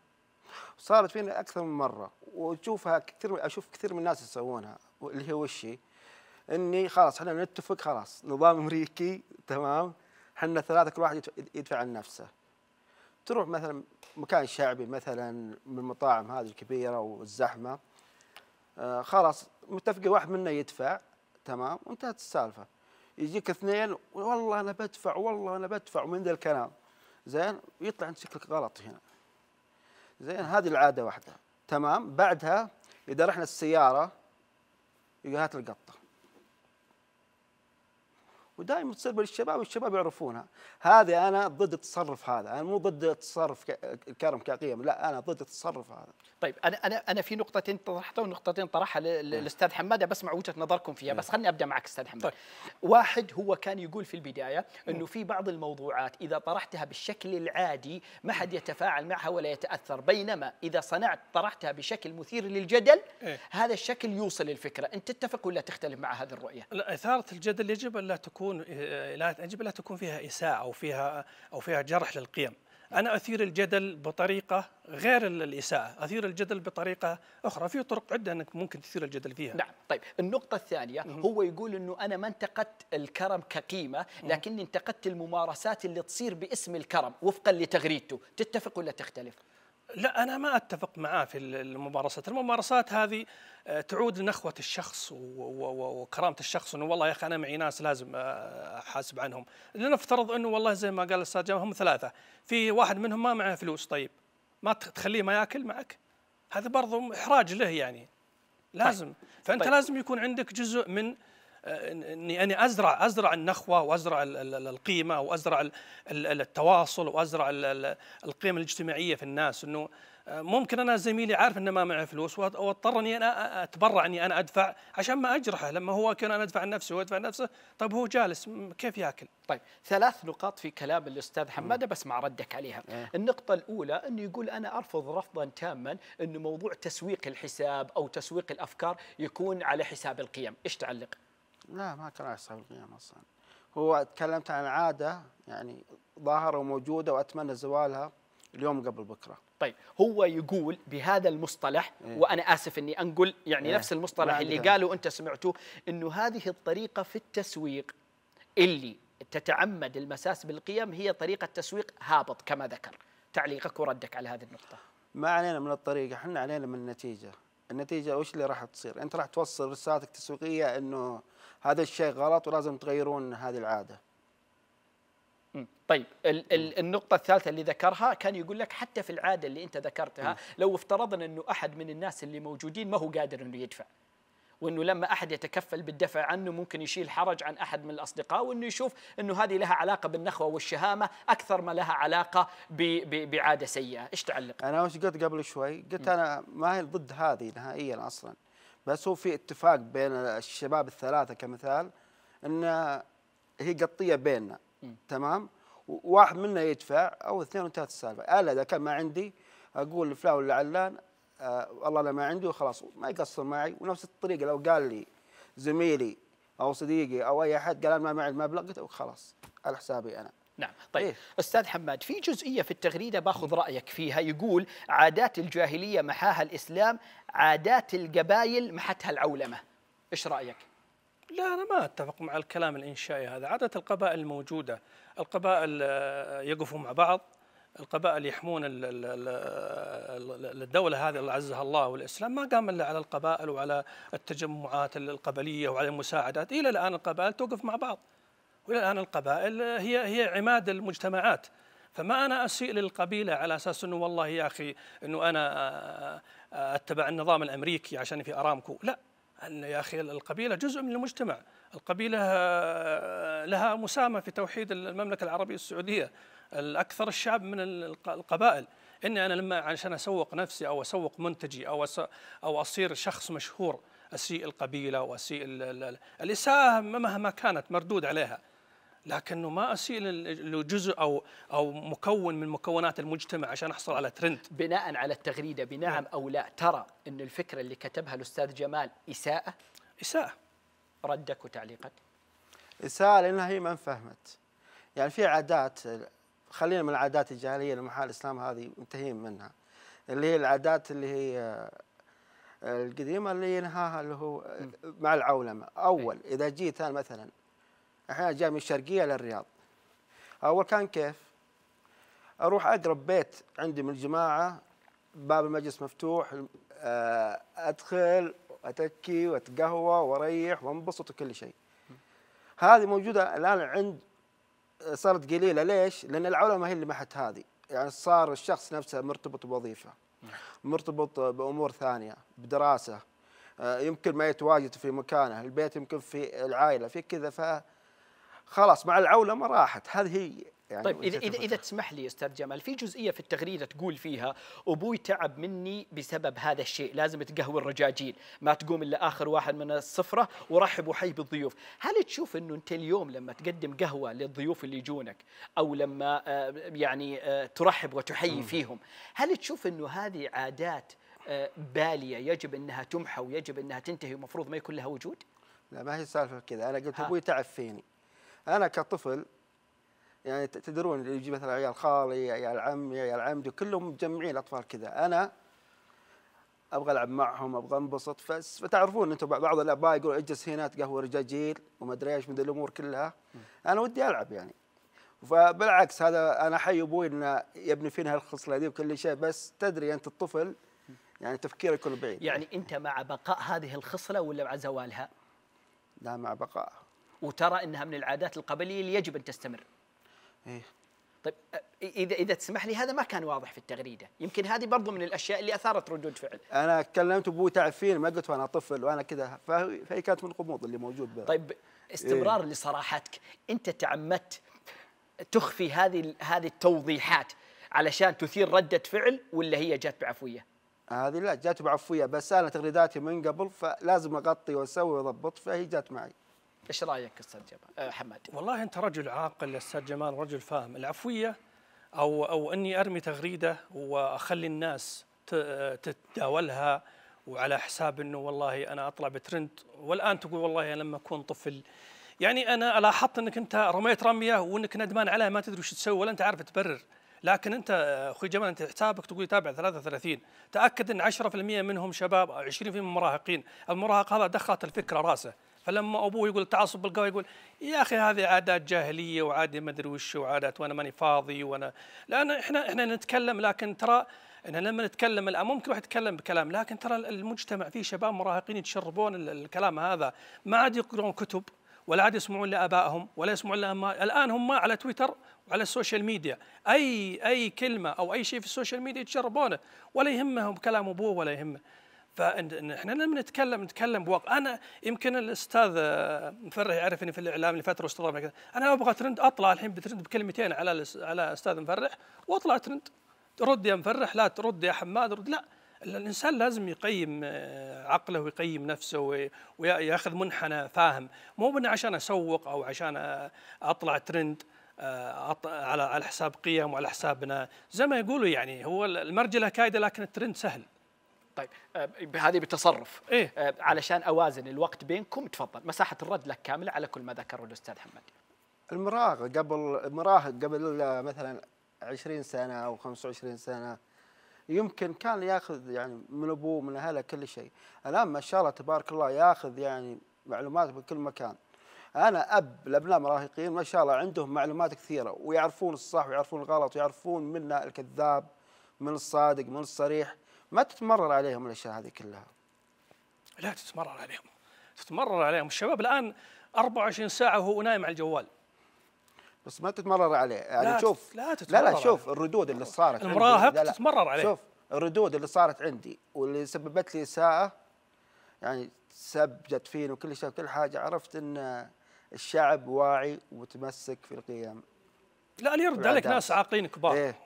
صارت فينا اكثر من مره وتشوفها كثير اشوف كثير من الناس يسوونها اللي هي وشي اني خلاص احنا نتفق خلاص نظام امريكي تمام احنا ثلاثه كل واحد يدفع عن نفسه تروح مثلا مكان شعبي مثلا من المطاعم هذه الكبيره والزحمه آه، خلاص متفقين واحد منا يدفع تمام وانتهت السالفه يجيك اثنين والله انا بدفع والله انا بدفع ومن ذا الكلام زين يطلع انت شكلك غلط هنا زين هذه العاده واحده تمام بعدها اذا رحنا السياره يقول هات القطه ودائما تصير الشباب والشباب يعرفونها هذه انا ضد التصرف هذا انا مو ضد التصرف كرم كقيم لا انا ضد التصرف هذا طيب انا انا انا في نقطتين طرحتها ونقطتين طرحها الاستاذ نعم. حماده بسمع وجهه نظركم فيها بس نعم. خليني ابدا معك استاذ حماده طيب. واحد هو كان يقول في البدايه نعم. انه في بعض الموضوعات اذا طرحتها بالشكل العادي ما حد يتفاعل معها ولا يتاثر بينما اذا صنعت طرحتها بشكل مثير للجدل إيه. هذا الشكل يوصل الفكره انت تتفق ولا تختلف مع هذه الرؤيه لا اثاره الجدل يجب ان لا تكون تكون آه، لا يجب لا تكون فيها إساءة أو فيها أو فيها جرح للقيم أنا أثير الجدل بطريقة غير الإساءة أثير الجدل بطريقة أخرى في طرق عدة أنك ممكن تثير الجدل فيها نعم طيب النقطة الثانية مم. هو يقول أنه أنا ما انتقدت الكرم كقيمة لكني انتقدت الممارسات اللي تصير باسم الكرم وفقا لتغريدته تتفق ولا تختلف لا أنا ما أتفق معاه في الممارسات الممارسات هذه آه، تعود لنخوة الشخص وكرامة الشخص أنه والله يا أخي أنا معي ناس لازم آه، أحاسب عنهم لنفترض أنه والله زي ما قال الأستاذ جمال هم ثلاثة في واحد منهم ما معه فلوس طيب ما تخليه ما ياكل معك هذا برضه إحراج له يعني طيب. لازم طيب. فأنت طيب. لازم يكون عندك جزء من اني انا ازرع ازرع النخوه وازرع القيمه وازرع التواصل وازرع القيم الاجتماعيه في الناس انه آه، ممكن انا زميلي عارف انه ما معي فلوس واضطر اني انا اتبرع اني انا ادفع عشان ما اجرحه لما هو كان انا ادفع عن نفسي وادفع عن نفسه طيب هو جالس كيف ياكل؟ طيب ثلاث نقاط في كلام الاستاذ حماده بس ما ردك عليها، إيه. النقطه الاولى انه يقول انا ارفض رفضا تاما انه موضوع تسويق الحساب او تسويق الافكار يكون على حساب القيم، ايش تعلق؟ لا ما كان على حساب القيامة أصلا هو تكلمت عن عادة يعني ظاهرة وموجودة وأتمنى زوالها اليوم قبل بكرة طيب هو يقول بهذا المصطلح إيه؟ وانا اسف اني انقل يعني إيه؟ نفس المصطلح اللي قالوا انت سمعته انه هذه الطريقه في التسويق اللي تتعمد المساس بالقيم هي طريقه تسويق هابط كما ذكر تعليقك وردك على هذه النقطه ما علينا من الطريقه احنا علينا من النتيجه النتيجه وش اللي راح تصير؟ انت راح توصل رسالتك التسويقيه انه هذا الشيء غلط ولازم تغيرون هذه العاده. طيب ال ال النقطة الثالثة اللي ذكرها كان يقول لك حتى في العادة اللي أنت ذكرتها لو افترضنا أنه أحد من الناس اللي موجودين ما هو قادر أنه يدفع وانه لما احد يتكفل بالدفع عنه ممكن يشيل حرج عن احد من الاصدقاء وانه يشوف انه هذه لها علاقه بالنخوه والشهامه اكثر ما لها علاقه بعاده سيئه، ايش تعلق؟ انا وش قلت قبل شوي؟ قلت انا ما هي ضد هذه نهائيا اصلا بس هو في اتفاق بين الشباب الثلاثه كمثال ان هي قطيه بيننا تمام؟ واحد منا يدفع او اثنين وانتهت السالفه، انا اذا كان ما عندي اقول لفلان ولا علان آه والله لما عنده خلاص ما يقصر معي ونفس الطريقه لو قال لي زميلي او صديقي او اي احد قال انا ما معي المبلغ قلت خلاص على حسابي انا نعم طيب إيه؟ استاذ حماد في جزئيه في التغريده باخذ رايك فيها يقول عادات الجاهليه محاها الاسلام عادات القبائل محتها العولمه ايش رايك لا أنا ما أتفق مع الكلام الإنشائي هذا عادة القبائل الموجودة القبائل آه، يقفوا مع بعض القبائل يحمون الدولة هذه اللي عزها الله والإسلام ما قام إلا على القبائل وعلى التجمعات القبلية وعلى المساعدات إلى الآن القبائل توقف مع بعض وإلى الآن القبائل هي هي عماد المجتمعات فما أنا أسيء للقبيلة على أساس أنه والله يا أخي أنه أنا آه، آه، أتبع النظام الأمريكي عشان في أرامكو لا أن يا أخي القبيلة جزء من المجتمع القبيلة آه، لها مساهمة في توحيد المملكة العربية السعودية الاكثر الشعب من القبائل اني انا لما عشان اسوق نفسي او اسوق منتجي او او اصير شخص مشهور اسيء القبيله واسيء الاساءه مهما كانت مردود عليها لكنه ما اسيء لجزء او او مكون من مكونات المجتمع عشان احصل على ترند بناء على التغريده بنعم او لا ترى ان الفكره اللي كتبها الاستاذ جمال اساءه اساءه ردك وتعليقك اساءه لانها هي ما فهمت يعني في عادات خلينا من العادات الجاهليه اللي محل الاسلام هذه منتهين منها اللي هي العادات اللي هي آه، القديمه اللي ينهاها اللي هو آه، مع العولمه اول إيه. اذا جيت انا مثلا احيانا جاي من الشرقيه للرياض اول كان كيف؟ اروح اقرب بيت عندي من الجماعه باب المجلس مفتوح آه، ادخل واتكي واتقهوى واريح وانبسط وكل شيء. هذه موجوده الان عند صارت قليله ليش؟ لان العولمه هي اللي محت هذه يعني صار الشخص نفسه مرتبط بوظيفه مرتبط بامور ثانيه بدراسه آه، يمكن ما يتواجد في مكانه البيت يمكن في العائله في كذا ف خلاص مع العولمه راحت هذه يعني طيب اذا اذا, إذا تسمح لي استاذ جمال في جزئيه في التغريده تقول فيها ابوي تعب مني بسبب هذا الشيء لازم تقهوي الرجاجيل ما تقوم الا اخر واحد من السفره ورحب وحي بالضيوف هل تشوف انه انت اليوم لما تقدم قهوه للضيوف اللي يجونك او لما آه، يعني آه، ترحب وتحيي فيهم هل تشوف انه هذه عادات آه، باليه يجب انها تمحى ويجب انها تنتهي ومفروض ما يكون لها وجود لا ما هي سالفه كذا انا قلت ابوي تعب فيني انا كطفل يعني تدرون اللي يجي مثلا عيال خالي عيال عمي عيال عمدي كلهم مجمعين الاطفال كذا انا ابغى العب معهم ابغى انبسط فتعرفون انتم بعض الاباء يقولوا اجلس هنا تقهوى رجاجيل وما ادري ايش من الامور كلها انا ودي العب يعني فبالعكس هذا انا احيي ابوي انه يبني فينا الخصله دي وكل شيء بس تدري انت الطفل يعني تفكيره يكون بعيد يعني انت مع بقاء هذه الخصله ولا مع زوالها؟ لا مع بقائها وترى انها من العادات القبليه اللي يجب ان تستمر إيه؟ طيب اذا اذا تسمح لي هذا ما كان واضح في التغريده يمكن هذه برضو من الاشياء اللي اثارت ردود فعل انا كلمت ابوي تعرفين ما قلت وانا طفل وانا كذا فهي كانت من الغموض اللي موجود بها. طيب استمرار إيه؟ لصراحتك انت تعمدت تخفي هذه هذه التوضيحات علشان تثير رده فعل ولا هي جات بعفويه هذه لا جات بعفويه بس انا تغريداتي من قبل فلازم اغطي واسوي واضبط فهي جات معي ايش رايك استاذ جمال آه، حمد والله انت رجل عاقل استاذ جمال رجل فاهم العفويه او او اني ارمي تغريده واخلي الناس تتداولها وعلى حساب انه والله انا اطلع بترند والان تقول والله انا لما اكون طفل يعني انا لاحظت انك انت رميت رميه وانك ندمان عليها ما تدري وش تسوي ولا انت عارف تبرر لكن انت اخوي جمال انت حسابك تقول يتابع 33 تاكد ان 10% منهم شباب 20% مراهقين المراهق هذا دخلت الفكره راسه فلما ابوه يقول تعصب بالقهوه يقول يا اخي هذه عادات جاهليه وعادي ما ادري وش وعادات وانا ماني فاضي وانا لان احنا احنا نتكلم لكن ترى احنا لما نتكلم الان ممكن واحد يتكلم بكلام لكن ترى المجتمع فيه شباب مراهقين يتشربون الكلام هذا ما عاد يقرون كتب ولا عاد يسمعون لابائهم ولا يسمعون لأما الان هم على تويتر وعلى السوشيال ميديا اي اي كلمه او اي شيء في السوشيال ميديا يتشربونه ولا يهمهم كلام ابوه ولا يهمه فاحنا لما نتكلم نتكلم بواقع انا يمكن الاستاذ آه، مفرح يعرفني في الاعلام لفتره واستضافني كذا انا لو ابغى ترند اطلع الحين بترند بكلمتين على على استاذ مفرح واطلع ترند رد يا مفرح لا ترد يا حماد رد لا الانسان لازم يقيم آه، عقله ويقيم نفسه وياخذ منحنى فاهم مو من عشان اسوق او عشان آه، اطلع ترند على على حساب قيم وعلى حسابنا زي ما يقولوا يعني هو المرجله كايده لكن الترند سهل طيب آه، هذه بتصرف إيه؟ آه، علشان اوازن الوقت بينكم تفضل مساحه الرد لك كامله على كل ما ذكره الاستاذ حمد المراهق قبل المراهق قبل مثلا 20 سنه او 25 سنه يمكن كان ياخذ يعني من ابوه من اهله كل شيء الان ما شاء الله تبارك الله ياخذ يعني معلومات من كل مكان انا اب لابناء مراهقين ما شاء الله عندهم معلومات كثيره ويعرفون الصح ويعرفون الغلط ويعرفون منا الكذاب من الصادق من الصريح ما تتمرر عليهم الاشياء هذه كلها لا تتمرر عليهم تتمرر عليهم الشباب الان 24 ساعه وهو نايم على الجوال بس ما تتمرر عليه يعني لا شوف لا تتمرر لا لا شوف الردود اللي صارت المراهق لا لا تتمرر عليه شوف الردود اللي صارت عندي واللي سببت لي اساءه يعني سبجت فيني وكل شيء وكل حاجه عرفت ان الشعب واعي ومتمسك في القيم لا اللي يرد عليك ناس عاقلين كبار ايه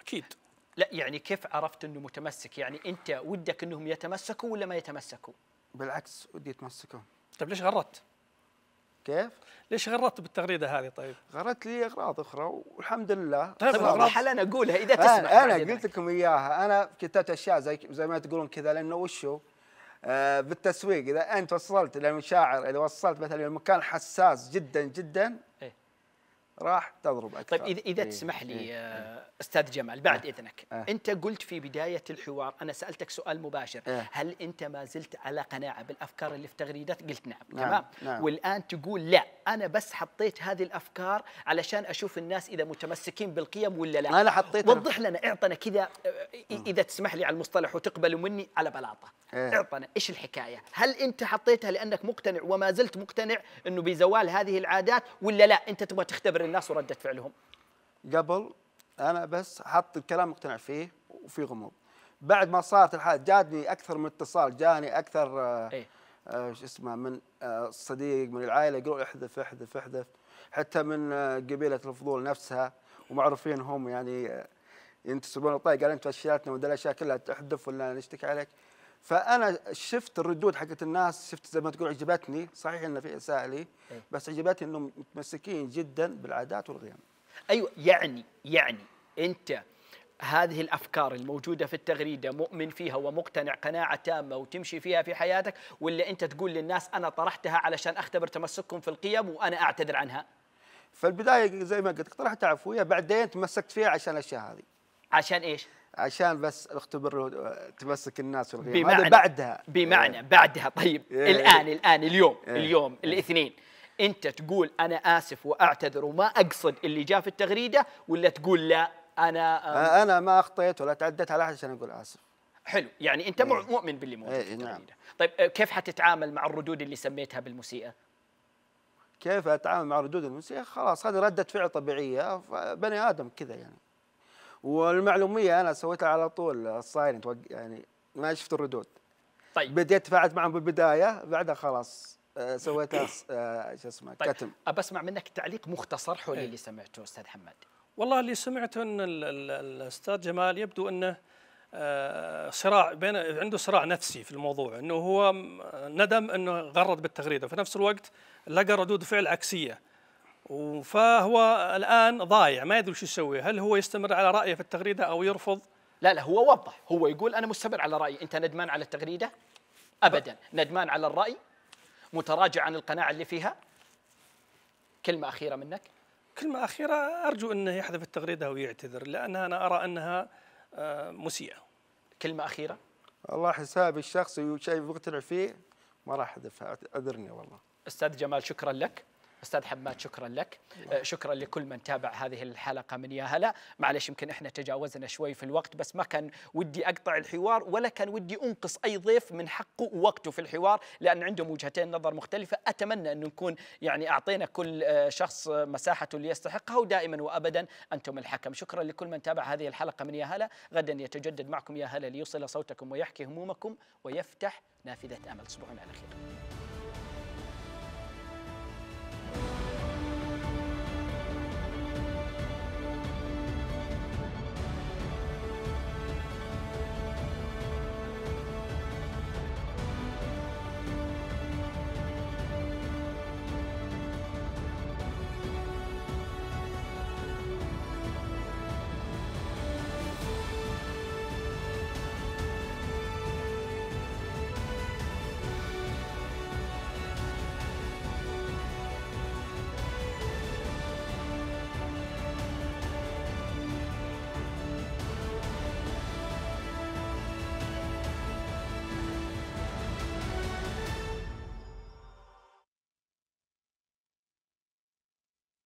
اكيد لا يعني كيف عرفت انه متمسك يعني انت ودك انهم يتمسكوا ولا ما يتمسكوا بالعكس ودي يتمسكون طيب ليش غردت كيف؟ ليش غردت بالتغريده هذه طيب؟ غردت لي اغراض اخرى والحمد لله طيب, طيب، راح انا اقولها اذا تسمح انا, أنا قلت لكم اياها انا كتبت اشياء زي زي ما تقولون كذا لانه وشو؟ آه بالتسويق اذا انت وصلت للمشاعر اذا وصلت مثلا لمكان حساس جدا جدا إيه؟ راح تضرب اكثر طيب اذا اذا إيه تسمح لي إيه, إيه. آه، استاذ جمال بعد نعم. اذنك أه انت قلت في بدايه الحوار انا سالتك سؤال مباشر أه هل انت ما زلت على قناعه بالافكار اللي في تغريدات قلت نعم, نعم تمام نعم والان تقول لا انا بس حطيت هذه الافكار علشان اشوف الناس اذا متمسكين بالقيم ولا لا انا حطيت وضح لنا اعطنا كذا آه، اذا تسمح لي على المصطلح وتقبلوا مني على بلاطه إيه اعطنا ايش الحكايه هل انت حطيتها لانك مقتنع وما زلت مقتنع انه بزوال هذه العادات ولا لا انت تبغى تختبر الناس وردة فعلهم قبل انا بس حط الكلام مقتنع فيه وفي غموض بعد ما صارت الحاله جاتني اكثر من اتصال جاني اكثر آه، ايه؟ آه شو اسمه من آه صديق من العائله يقولوا احذف احذف احذف حتى من آه قبيله الفضول نفسها ومعروفين هم يعني آه، ينتسبون الطائق قال انت اشياءنا الاشياء كلها تحذف ولا نشتكي عليك فانا شفت الردود حقت الناس شفت زي ما تقول عجبتني صحيح ان في اساءه لي إيه. بس عجبتني انهم متمسكين جدا بالعادات والقيم ايوه يعني يعني انت هذه الافكار الموجوده في التغريده مؤمن فيها ومقتنع قناعه تامه وتمشي فيها في حياتك ولا انت تقول للناس انا طرحتها علشان اختبر تمسككم في القيم وانا اعتذر عنها في البدايه زي ما قلت طرحتها عفويه بعدين تمسكت فيها عشان الاشياء هذه عشان ايش عشان بس اختبر تمسك الناس والغيره بمعنى بعدها بمعنى إيه. بعدها طيب إيه الان الان اليوم إيه اليوم إيه الاثنين انت تقول انا اسف واعتذر وما اقصد اللي جاء في التغريده ولا تقول لا انا آه، انا ما اخطيت ولا تعديت على احد عشان اقول اسف حلو يعني انت إيه مؤمن باللي موجود إيه نعم طيب آه، كيف حتتعامل مع الردود اللي سميتها بالمسيئه كيف اتعامل مع ردود المسيئه خلاص هذه رده فعل طبيعيه بني ادم كذا يعني والمعلوميه انا سويتها على طول السايلنت يعني ما شفت الردود طيب بديت تفاعلت معهم بالبدايه بعدها خلاص آه، سويتها إيه. آه، شو اسمه طيب كتم ابى اسمع منك تعليق مختصر حول إيه. اللي سمعته استاذ حماد والله اللي سمعته ان الاستاذ جمال يبدو انه آه، صراع بين عنده صراع نفسي في الموضوع انه هو ندم انه غرد بالتغريده في نفس الوقت لقى ردود فعل عكسيه فهو الان ضايع ما يدري شو يسوي هل هو يستمر على رايه في التغريده او يرفض لا لا هو وضح هو يقول انا مستمر على رايي انت ندمان على التغريده ابدا ندمان على الراي متراجع عن القناعه اللي فيها كلمه اخيره منك كلمه اخيره ارجو انه يحذف التغريده ويعتذر لان انا ارى انها آه، مسيئه كلمه اخيره والله حسابي الشخصي وشايف مقتنع فيه ما راح احذفها اعذرني والله استاذ جمال شكرا لك استاذ حماد شكرا لك أه، شكرا لكل من تابع هذه الحلقه من يا هلا معلش يمكن احنا تجاوزنا شوي في الوقت بس ما كان ودي اقطع الحوار ولا كان ودي انقص اي ضيف من حقه ووقته في الحوار لان عندهم وجهتين نظر مختلفه اتمنى ان نكون يعني اعطينا كل أه، شخص مساحته اللي يستحقها ودائما وابدا انتم الحكم شكرا لكل من تابع هذه الحلقه من يا هلا غدا يتجدد معكم يا هلا ليوصل صوتكم ويحكي همومكم ويفتح نافذه امل تصبحون على خير